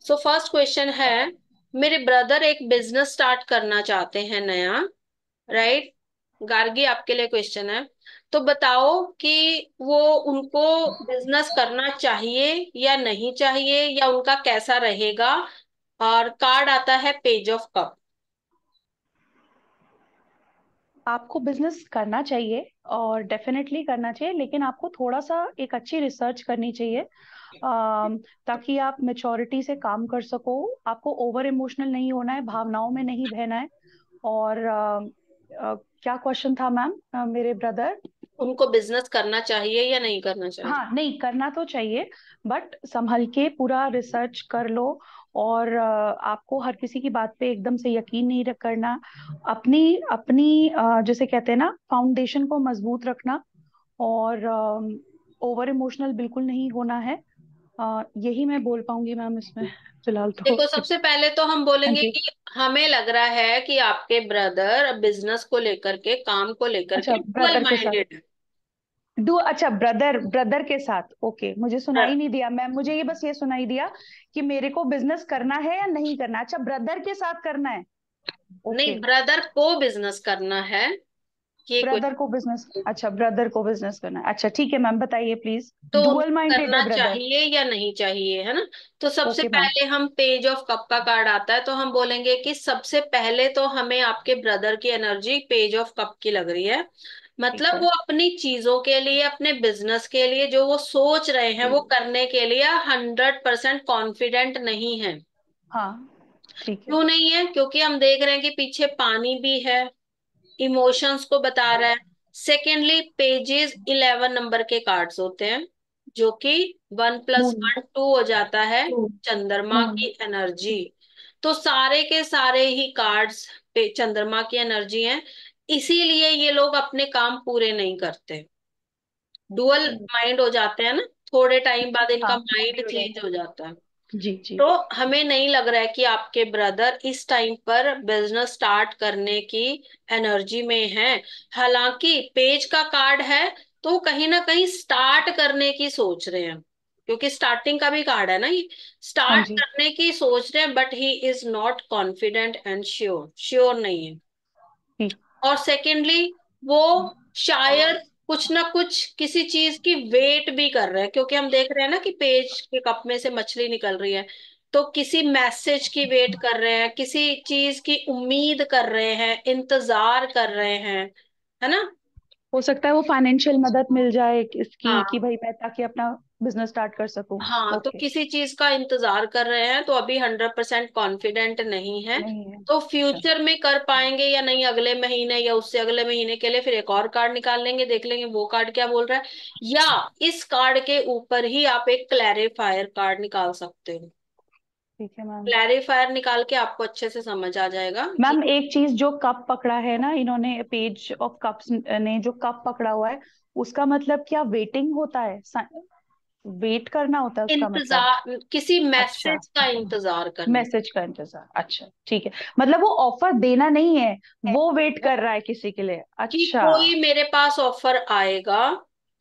सो फर्स्ट क्वेश्चन है मेरे ब्रदर एक बिजनेस स्टार्ट करना चाहते हैं नया राइट गार्गी आपके लिए क्वेश्चन है तो बताओ कि वो उनको बिजनेस करना चाहिए या नहीं चाहिए या उनका कैसा रहेगा और कार्ड आता है पेज ऑफ कप आपको बिजनेस करना चाहिए और डेफिनेटली करना चाहिए लेकिन आपको थोड़ा सा एक अच्छी रिसर्च करनी चाहिए ताकि आप मेचोरिटी से काम कर सको आपको ओवर इमोशनल नहीं होना है भावनाओं में नहीं बहना है और आ, आ, क्या क्वेश्चन था मैम मेरे ब्रदर उनको बिजनेस करना चाहिए या नहीं करना चाहिए हाँ नहीं करना तो चाहिए बट संभल के पूरा रिसर्च कर लो और आपको हर किसी की बात पे एकदम से यकीन नहीं करना अपनी अपनी जैसे कहते हैं ना फाउंडेशन को मजबूत रखना और ओवर इमोशनल बिल्कुल नहीं होना है यही मैं बोल पाऊंगी मैम इसमें फिलहाल तो देखो सबसे पहले तो हम बोलेंगे हाँ कि हमें लग रहा है कि आपके ब्रदर बिजनेस को लेकर के काम को लेकर अच्छा, के माइंडेड है डू अच्छा ब्रदर ब्रदर के साथ ओके मुझे सुनाई हाँ। नहीं दिया मैम मुझे ये बस ये सुनाई दिया कि मेरे को बिजनेस करना है या नहीं करना अच्छा ब्रदर के साथ करना है okay. नहीं ब्रदर को बिजनेस करना है ब्रदर को बिजनेस अच्छा ब्रदर को बिजनेस करना अच्छा ठीक है मैम बताइए प्लीज तो करना चाहिए या नहीं चाहिए है ना तो सबसे okay, पहले हम पेज ऑफ कप का कार्ड आता है तो हम बोलेंगे कि सबसे पहले तो हमें आपके ब्रदर की एनर्जी पेज ऑफ कप की लग रही है मतलब वो अपनी चीजों के लिए अपने बिजनेस के लिए जो वो सोच रहे हैं वो हम्म। करने के लिए हंड्रेड परसेंट कॉन्फिडेंट नहीं है हाँ क्यों नहीं है क्योंकि हम देख रहे हैं कि पीछे पानी भी है इमोशंस को बता रहा है सेकेंडली पेजेस इलेवन नंबर के कार्ड्स होते हैं जो कि वन प्लस वन टू हो जाता है हम्म। चंद्रमा हम्म। की एनर्जी तो सारे के सारे ही कार्ड्स पे चंद्रमा की एनर्जी है इसीलिए ये लोग अपने काम पूरे नहीं करते डुअल हम्म। माइंड हो जाते हैं ना थोड़े टाइम बाद हाँ, इनका माइंड चेंज हो जाता है जी जी तो हमें नहीं लग रहा है कि आपके ब्रदर इस टाइम पर बिजनेस स्टार्ट करने की एनर्जी में है हालांकि पेज का कार्ड है तो कहीं ना कहीं स्टार्ट करने की सोच रहे हैं क्योंकि स्टार्टिंग का भी कार्ड है ना ये हाँ स्टार्ट करने की सोच रहे हैं but he is not confident and sure sure नहीं है और सेकेंडली वो शायद कुछ ना कुछ किसी चीज की वेट भी कर रहे हैं क्योंकि हम देख रहे हैं ना कि पेज के कप में से मछली निकल रही है तो किसी मैसेज की वेट कर रहे हैं किसी चीज की उम्मीद कर रहे हैं इंतजार कर रहे हैं है ना हो सकता है वो फाइनेंशियल मदद मिल जाए इसकी हाँ. कि भाई मैं ताकि अपना बिजनेस स्टार्ट कर सकूं हाँ तो okay. तो किसी चीज का इंतजार कर रहे हैं तो अभी हंड्रेड परसेंट कॉन्फिडेंट नहीं है तो फ्यूचर अच्छा। में कर पाएंगे या नहीं अगले महीने या उससे अगले महीने के लिए फिर एक और कार्ड निकाल लेंगे देख लेंगे वो कार्ड क्या बोल रहा है या इस कार्ड के ऊपर ही आप एक क्लैरिफायर कार्ड निकाल सकते हो ठीक है मैम क्लैरिफायर निकाल के आपको अच्छे से समझ आ जाएगा मैम एक चीज जो कप पकड़ा है ना इन्होंने पेज ऑफ कप्स ने जो कप पकड़ा हुआ है उसका मतलब क्या वेटिंग होता है वेट करना होता है उसका मतलब। इंतजार मतलब? किसी अच्छा। मैसेज अच्छा, का इंतजार करना मैसेज का इंतजार अच्छा ठीक है मतलब वो ऑफर देना नहीं है वो वेट कर रहा है किसी के लिए अच्छा कोई मेरे पास ऑफर आएगा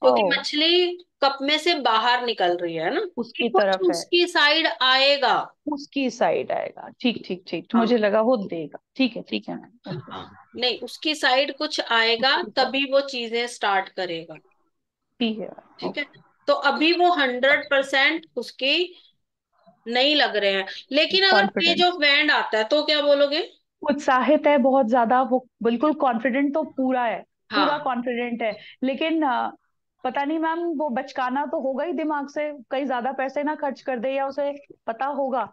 क्योंकि मछली कप में से बाहर निकल रही है ना उसकी तरफ है उसकी साइड आएगा उसकी साइड आएगा ठीक ठीक ठीक तो हाँ। मुझे लगा वो देगा ठीक है ठीक है हाँ। नहीं उसकी साइड कुछ आएगा तभी वो चीजें स्टार्ट करेगा ठीक है ठीक है तो अभी वो हंड्रेड परसेंट उसकी नहीं लग रहे हैं लेकिन अगर पेज ऑफ वैंड आता है तो क्या बोलोगे उत्साहित है बहुत ज्यादा वो बिल्कुल कॉन्फिडेंट तो पूरा है हाँ. पूरा कॉन्फिडेंट है लेकिन पता नहीं मैम वो बचकाना तो होगा ही दिमाग से कहीं ज्यादा पैसे ना खर्च कर दे या उसे पता होगा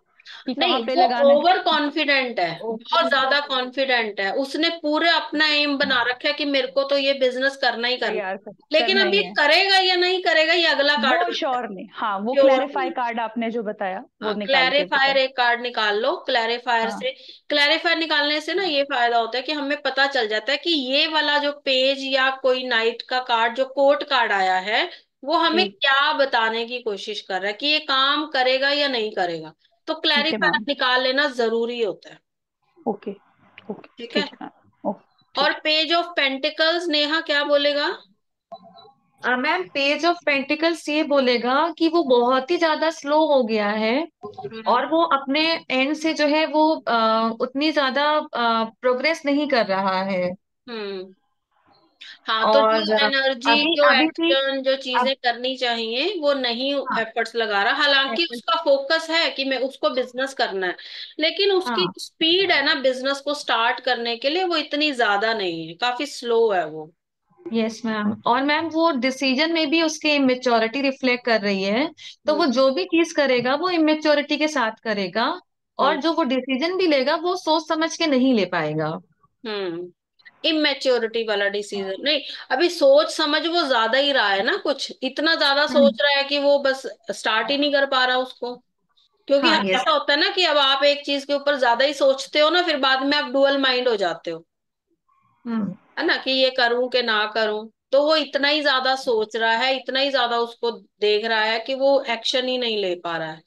नहीं ओवर कॉन्फिडेंट है बहुत ज्यादा कॉन्फिडेंट है उसने पूरे अपना एम बना hmm. रखा है कि मेरे को तो ये बिजनेस करना ही करना यार, लेकिन अब ये करेगा या नहीं करेगा ये अगला कार्ड श्योर नहीं हाँ वो क्लैरिफायर कार्ड आपने जो बताया वो हाँ, क्लैरिफायर एक कार्ड निकाल लो क्लैरिफायर हाँ। से क्लैरिफायर निकालने से ना ये फायदा होता है कि हमें पता चल जाता है कि ये वाला जो पेज या कोई नाइट का कार्ड जो कोर्ट कार्ड आया है वो हमें hmm. क्या बताने की कोशिश कर रहा है कि ये काम करेगा या नहीं करेगा तो क्लैरिफायर निकाल लेना जरूरी होता है ओके ओके ठीक है और पेज ऑफ पेंटिकल्स नेहा क्या बोलेगा मैम पेज ऑफ पेंटिकल्स ये बोलेगा कि वो बहुत ही ज्यादा स्लो हो गया है हम्म। और वो अपने एंड से जो है वो आ, उतनी ज्यादा प्रोग्रेस नहीं कर रहा है हम्म। हाँ तो और जो एनर्जी अभी जो अभी भी एक्शन जो चीजें अब, करनी चाहिए वो नहीं हाँ एफर्ट्स लगा रहा हालांकि उसका फोकस है कि मैं उसको बिजनेस करना है लेकिन उसकी हाँ स्पीड है ना बिजनेस को स्टार्ट करने के लिए वो इतनी ज्यादा नहीं है काफी स्लो है वो यस मैम और मैम वो डिसीजन में भी उसकी इमेच्योरिटी रिफ्लेक्ट कर रही है तो वो हम्म। जो भी चीज करेगा वो इमेच्योरिटी के साथ करेगा और हम्म। जो वो डिसीजन भी लेगा वो सोच समझ के नहीं ले पाएगा हम्म इमेच्योरिटी वाला डिसीजन हाँ। नहीं अभी सोच समझ वो ज्यादा ही रहा है ना कुछ इतना ज्यादा हम्म। सोच रहा है कि वो बस स्टार्ट ही नहीं कर पा रहा उसको क्योंकि हाँ, ऐसा होता है ना कि अब आप एक चीज के ऊपर ज्यादा ही सोचते हो ना फिर बाद में आप डुअल माइंड हो जाते हो हम्म। है ना कि ये करूं कि ना करूं तो वो इतना ही ज्यादा सोच रहा है इतना ही ज्यादा उसको देख रहा है कि वो एक्शन ही नहीं ले पा रहा है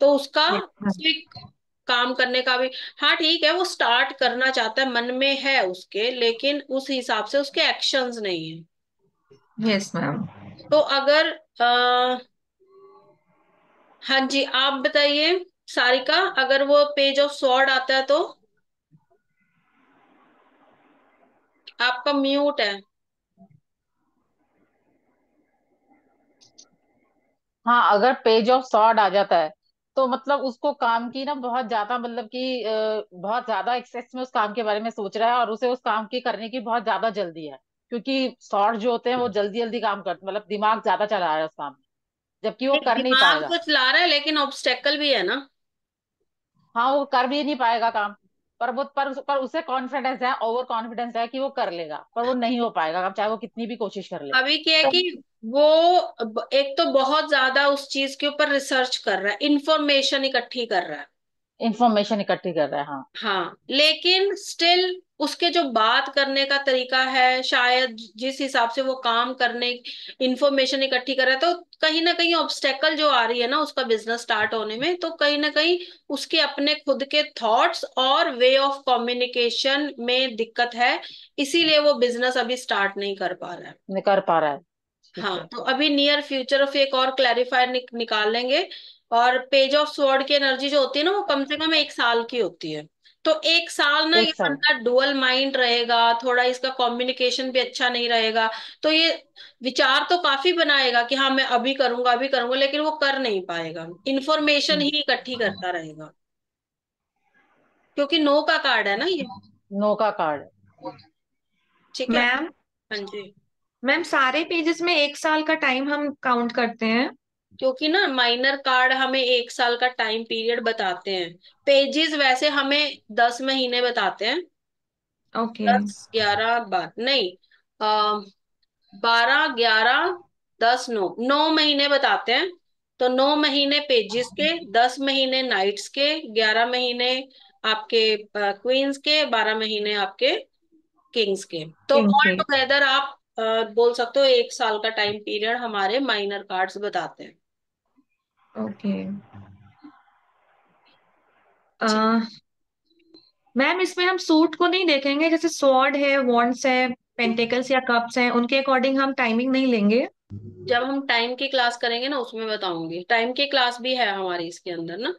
तो उसका हाँ। एक काम करने का भी हाँ ठीक है वो स्टार्ट करना चाहता है मन में है उसके लेकिन उस हिसाब से उसके एक्शंस नहीं है yes, तो अगर आ, हाँ जी आप बताइए सारिका अगर वो पेज ऑफ सॉर्ड आता है तो आपका म्यूट है हाँ अगर पेज ऑफ सॉर्ड आ जाता है तो मतलब उसको काम की ना बहुत ज्यादा मतलब कि बहुत ज्यादा एक्सेस में उस काम के बारे में सोच रहा है और उसे उस काम की करने की बहुत ज्यादा जल्दी है क्योंकि शॉर्ट जो होते हैं वो जल्दी जल्दी काम करते मतलब दिमाग ज्यादा चला रहा है उस काम में जबकि वो कर नहीं दिमाग पाएगा तो चला रहा है लेकिन ऑब्स्टेकल भी है ना हाँ वो कर भी नहीं पाएगा काम पर वो पर, पर उसे कॉन्फिडेंस है ओवर कॉन्फिडेंस है कि वो कर लेगा पर वो नहीं हो पाएगा काम चाहे वो कितनी भी कोशिश कर ले अभी क्या है तो कि वो एक तो बहुत ज्यादा उस चीज के ऊपर रिसर्च कर रहा है इंफॉर्मेशन इकट्ठी कर रहा है इंफॉर्मेशन इकट्ठी कर रहा है हाँ हाँ लेकिन स्टिल उसके जो बात करने का तरीका है शायद जिस हिसाब से वो काम करने इंफॉर्मेशन इकट्ठी कर रहा है तो कहीं ना कहीं ऑब्स्टेकल जो आ रही है ना उसका बिजनेस स्टार्ट होने में तो कहीं ना कहीं उसके अपने खुद के थॉट्स और वे ऑफ कम्युनिकेशन में दिक्कत है इसीलिए वो बिजनेस अभी स्टार्ट नहीं कर पा रहा है कर पा रहा है हाँ तो अभी नियर फ्यूचर ऑफ एक और क्लैरिफायर निक, निकाल लेंगे और पेज ऑफ स्वर्ड की एनर्जी जो होती है ना वो कम से कम एक साल की होती है तो एक साल ना एक ये साल। बंदा डुअल माइंड रहेगा थोड़ा इसका कम्युनिकेशन भी अच्छा नहीं रहेगा तो ये विचार तो काफी बनाएगा कि हाँ मैं अभी करूंगा अभी करूंगा लेकिन वो कर नहीं पाएगा इन्फॉर्मेशन हम्म। ही इकट्ठी हाँ। करता रहेगा क्योंकि नो का कार्ड है ना ये नो हाँ। का कार्ड ठीक है मैम हाँ जी मैम सारे पेजेस में एक साल का टाइम हम काउंट करते हैं क्योंकि ना माइनर कार्ड हमें एक साल का टाइम पीरियड बताते हैं पेजेस वैसे हमें दस महीने बताते हैं ओके दस ग्यारह बारह नहीं बारह ग्यारह दस नौ नौ महीने बताते हैं तो नौ महीने पेजेस के दस महीने नाइट्स के ग्यारह महीने आपके क्वींस के बारह महीने आपके किंग्स के तो ऑल टुगेदर आप बोल सकते हो एक साल का टाइम पीरियड हमारे माइनर कार्ड्स बताते हैं ओके okay. मैम इसमें हम सूट को नहीं देखेंगे जैसे स्वॉर्ड है वॉन्ट्स है पेंटेकल्स या कप्स हैं उनके अकॉर्डिंग हम टाइमिंग नहीं लेंगे जब हम टाइम की क्लास करेंगे ना उसमें बताऊंगी टाइम की क्लास भी है हमारी इसके अंदर ना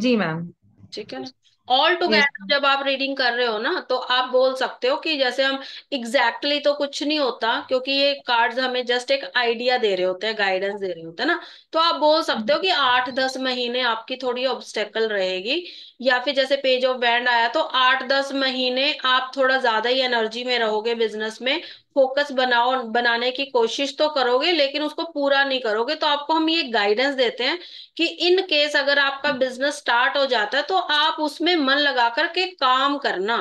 जी मैम ठीक है ना ऑल टुगेदर जब आप रीडिंग कर रहे हो ना तो आप बोल सकते हो कि जैसे हम एग्जैक्टली exactly तो कुछ नहीं होता क्योंकि ये कार्ड्स हमें जस्ट एक आइडिया दे रहे होते हैं गाइडेंस दे रहे होते हैं ना तो आप बोल सकते हो कि हम्म। आठ दस महीने आपकी थोड़ी ऑब्स्टेकल रहेगी या फिर जैसे पेज ऑफ बैंड आया तो आठ दस महीने आप थोड़ा ज्यादा ही एनर्जी में रहोगे बिजनेस में फोकस बनाओ बनाने की कोशिश तो करोगे लेकिन उसको पूरा नहीं करोगे तो आपको हम ये गाइडेंस देते हैं कि इन केस अगर आपका बिजनेस स्टार्ट हो जाता है तो आप उसमें मन लगा करके काम करना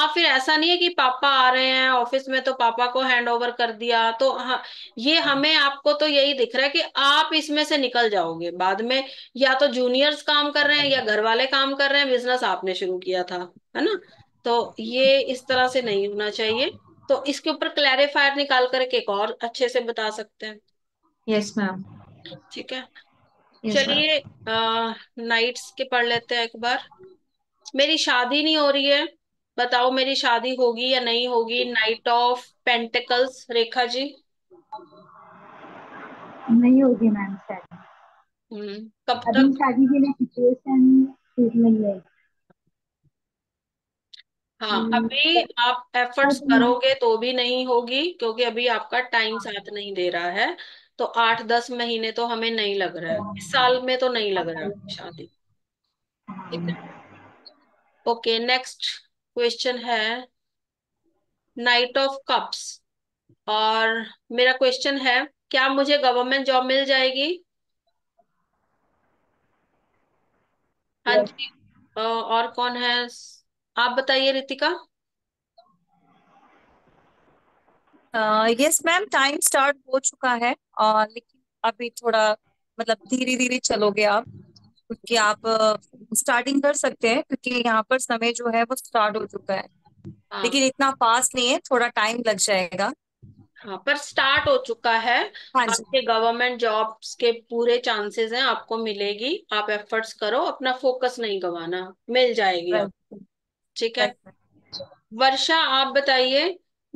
आप फिर ऐसा नहीं है कि पापा आ रहे हैं ऑफिस में तो पापा को हैंड ओवर कर दिया तो हाँ ये हाँ। हमें आपको तो यही दिख रहा है कि आप इसमें से निकल जाओगे बाद में या तो जूनियर्स काम कर रहे हैं या घर वाले काम कर रहे हैं बिजनेस आपने शुरू किया था है ना तो ये इस तरह से नहीं होना चाहिए तो इसके ऊपर क्लैरिफायर निकाल करके एक और अच्छे से बता सकते हैं यस मैम ठीक है yes, चलिए नाइट्स के पढ़ लेते हैं एक बार मेरी शादी नहीं हो रही है बताओ मेरी शादी होगी या नहीं होगी knight of pentacles Rekha ji नहीं होगी मैम शादी हम्म, कब तक शादी के लिए सिचुएशन ठीक नहीं है हाँ हम्म। अभी आप एफर्ट्स हम्म, हम्म। करोगे तो भी नहीं होगी क्योंकि अभी आपका टाइम हाँ। साथ नहीं दे रहा है तो आठ दस महीने तो हमें नहीं लग रहा है हाँ। इस साल में तो नहीं लग रहा है हाँ। शादी ठीक है ओके नेक्स्ट क्वेश्चन है नाइट ऑफ कप्स और मेरा क्वेश्चन है क्या मुझे गवर्नमेंट जॉब मिल जाएगी हाँ जी और कौन है आप बताइए Ritika yes ma'am time start हो चुका है और लेकिन अभी थोड़ा मतलब धीरे धीरे चलोगे आप क्योंकि आप स्टार्टिंग कर सकते हैं क्योंकि यहाँ पर समय जो है वो स्टार्ट हो चुका है हाँ. लेकिन इतना पास नहीं है थोड़ा टाइम लग जाएगा हाँ पर स्टार्ट हो चुका है हाँ आपके गवर्नमेंट जॉब्स के पूरे चांसेस हैं आपको मिलेगी आप एफर्ट्स करो अपना फोकस नहीं गवाना मिल जाएगी हाँ ठीक है वर्षा आप बताइए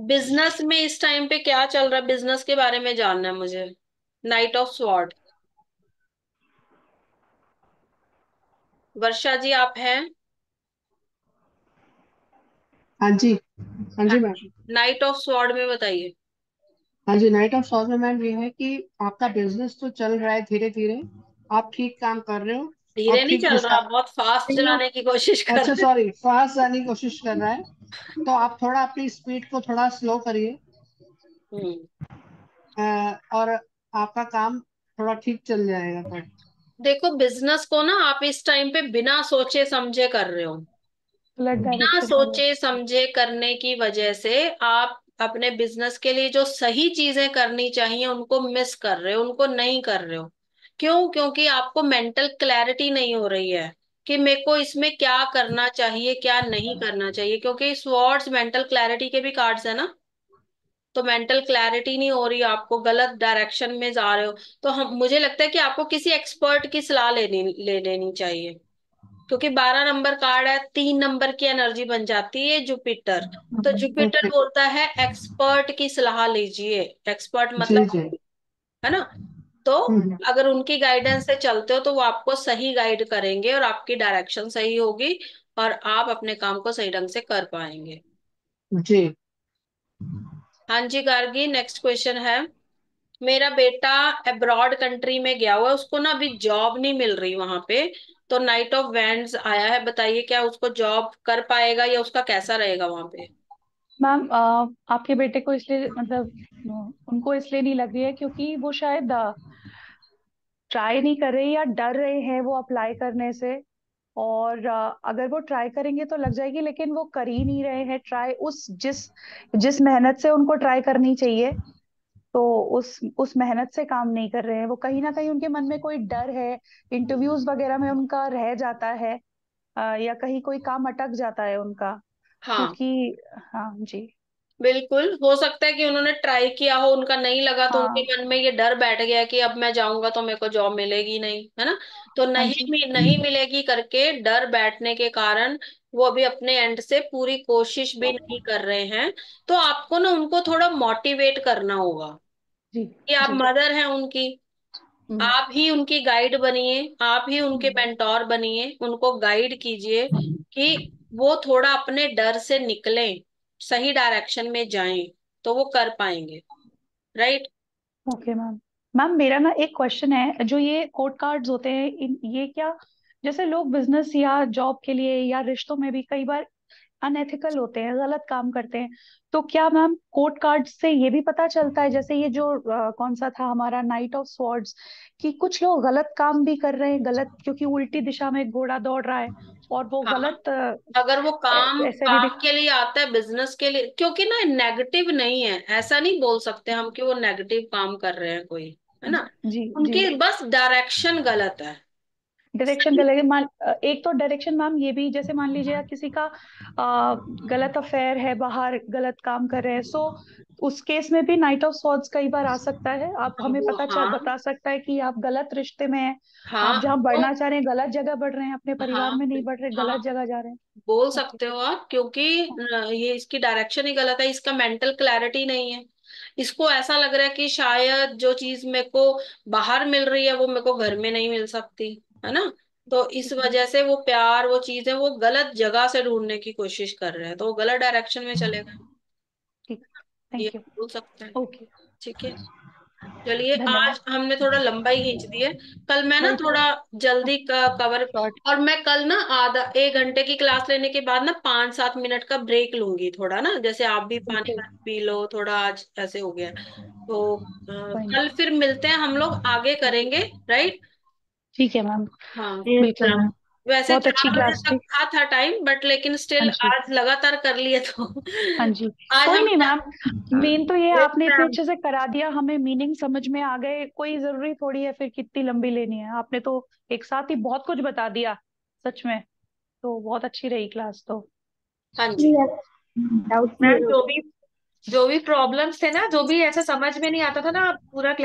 बिजनेस में इस टाइम पे क्या चल रहा है बिजनेस के बारे में जानना है मुझे knight of sword Varsha ji आप हैं हाँ जी हाँ जी मैम नाइट ऑफ स्वॉर्ड में बताइए हाँ जी नाइट ऑफ स्वॉर्ड में मैम ये है कि आपका बिजनेस तो चल रहा है धीरे धीरे आप ठीक काम कर रहे हो धीरे नहीं चल रहा बहुत फास्ट चलाने की कोशिश कर अच्छा सॉरी फास्ट जाने की कोशिश कर रहा है तो आप थोड़ा अपनी स्पीड को थोड़ा स्लो करिए हम्म। और आपका काम थोड़ा ठीक चल जाएगा पर देखो बिजनेस को ना आप इस टाइम पे बिना सोचे समझे कर रहे हो बिना सोचे समझे करने की वजह से आप अपने बिजनेस के लिए जो सही चीजें करनी चाहिए उनको मिस कर रहे हो उनको नहीं कर रहे हो क्यों क्योंकि आपको मेंटल क्लैरिटी नहीं हो रही है कि मेरे को इसमें क्या करना चाहिए क्या नहीं करना चाहिए क्योंकि स्वॉर्ड्स मेंटल क्लैरिटी के भी कार्ड्स है ना तो मेंटल क्लैरिटी नहीं हो रही आपको गलत डायरेक्शन में जा रहे हो तो हम मुझे लगता है कि आपको किसी एक्सपर्ट की सलाह लेनी ले लेनी चाहिए क्योंकि बारह नंबर कार्ड है तीन नंबर की एनर्जी बन जाती है जुपिटर तो जुपिटर हम्म, बोलता है एक्सपर्ट की सलाह लीजिए एक्सपर्ट मतलब है ना तो हम्म। अगर उनकी गाइडेंस से चलते हो तो वो आपको सही गाइड करेंगे और आपकी डायरेक्शन सही होगी और आप अपने काम को सही ढंग से कर पाएंगे जी हाँ जी गार्गी नेक्स्ट क्वेश्चन है मेरा बेटा अब्रॉड कंट्री में गया हुआ है उसको ना अभी जॉब नहीं मिल रही वहां पे तो नाइट ऑफ वैंड आया है बताइए क्या उसको जॉब कर पाएगा या उसका कैसा रहेगा वहां पे मैम आपके बेटे को इसलिए मतलब उनको इसलिए नहीं लग रही है क्योंकि वो शायद ट्राई नहीं कर रहे या डर रहे हैं वो अप्लाई करने से और अगर वो ट्राई करेंगे तो लग जाएगी लेकिन वो कर ही नहीं रहे हैं ट्राई उस जिस जिस मेहनत से उनको ट्राई करनी चाहिए तो उस उस मेहनत से काम नहीं कर रहे हैं वो कहीं ना कहीं उनके मन में कोई डर है इंटरव्यूज वगैरह में उनका रह जाता है या कहीं कोई काम अटक जाता है उनका हाँ क्योंकि हाँ जी बिल्कुल हो सकता है कि उन्होंने ट्राई किया हो उनका नहीं लगा तो उनके हाँ। मन में ये डर बैठ गया कि अब मैं जाऊंगा तो मेरे को जॉब मिलेगी नहीं है ना तो हाँ नहीं जी नहीं मिलेगी करके डर बैठने के कारण वो अभी अपने एंड से पूरी कोशिश भी नहीं कर रहे हैं तो आपको ना उनको थोड़ा मोटिवेट करना होगा जी कि आप जी मदर हैं उनकी हम्म। आप ही उनकी गाइड बनिए आप ही उनके पेंटोर हम्म। बनिए उनको गाइड कीजिए कि वो थोड़ा अपने डर से निकलें सही डायरेक्शन में जाएं तो वो कर पाएंगे राइट ओके मैम मैम मेरा ना एक क्वेश्चन है जो ये कोर्ट कार्ड्स होते हैं इन ये क्या जैसे लोग बिजनेस या जॉब के लिए या रिश्तों में भी कई बार अनएथिकल होते हैं गलत काम करते हैं तो क्या मैम कोर्ट कार्ड से ये भी पता चलता है जैसे ये जो आ, कौन सा था हमारा नाइट ऑफ स्वॉर्ड्स कि कुछ लोग गलत काम भी कर रहे हैं गलत क्योंकि उल्टी दिशा में घोड़ा दौड़ रहा है और वो हाँ, गलत अगर वो काम ऐसे काम के लिए आता है बिजनेस के लिए क्योंकि ना नेगेटिव नहीं है ऐसा नहीं बोल सकते हम कि वो नेगेटिव काम कर रहे हैं कोई है ना जी, उनकी जी. बस डायरेक्शन गलत है डायरेक्शन एक तो डायरेक्शन मैम ये भी जैसे मान लीजिए किसी का आ, गलत अफेयर है बाहर गलत काम कर रहे हैं सो उस केस में भी नाइट ऑफ सॉर्ड्स कई बार आ सकता है आप हमें oh, पता चल हाँ। बता सकता है कि आप गलत रिश्ते में हैं हाँ। आप जहाँ बढ़ना तो चाह रहे हैं गलत जगह बढ़ रहे हैं अपने परिवार हाँ। में नहीं बढ़ रहे हाँ। गलत जगह जा रहे हैं बोल सकते हो आप क्योंकि ये इसकी डायरेक्शन ही गलत है इसका मेंटल क्लैरिटी नहीं है इसको ऐसा लग रहा है कि शायद जो चीज मेरे को बाहर मिल रही है वो मेरे को घर में नहीं मिल सकती है ना तो इस हम्म। वजह से वो प्यार वो चीज है वो गलत जगह से ढूंढने की कोशिश कर रहे हैं तो वो गलत डायरेक्शन में चले गए ठीक बोल सकते हैं ओके ठीक है चलिए आज हमने थोड़ा लंबा ही खींच दिया कल मैं ना थोड़ा जल्दी कवर और मैं कल ना आधा एक घंटे की क्लास लेने के बाद ना पांच सात मिनट का ब्रेक लूंगी थोड़ा ना जैसे आप भी पानी पी लो थोड़ा आज ऐसे हो गया तो कल फिर मिलते हैं हम लोग आगे करेंगे राइट ठीक है मैम हाँ बिल्कुल मैम वैसे बहुत अच्छी क्लास तक था था टाइम बट लेकिन स्टिल हाँ आज लगातार कर लिए तो हाँ जी आज कोई नहीं मैम मेन तो ये आपने इतने अच्छे से करा दिया हमें मीनिंग समझ में आ गए कोई जरूरी थोड़ी है फिर कितनी लंबी लेनी है आपने तो एक साथ ही बहुत कुछ बता दिया सच में तो बहुत अच्छी रही क्लास तो हाँ जी डाउट मैम जो भी जो भी प्रॉब्लम्स थे ना जो भी ऐसा समझ में नहीं आता था ना आप पूरा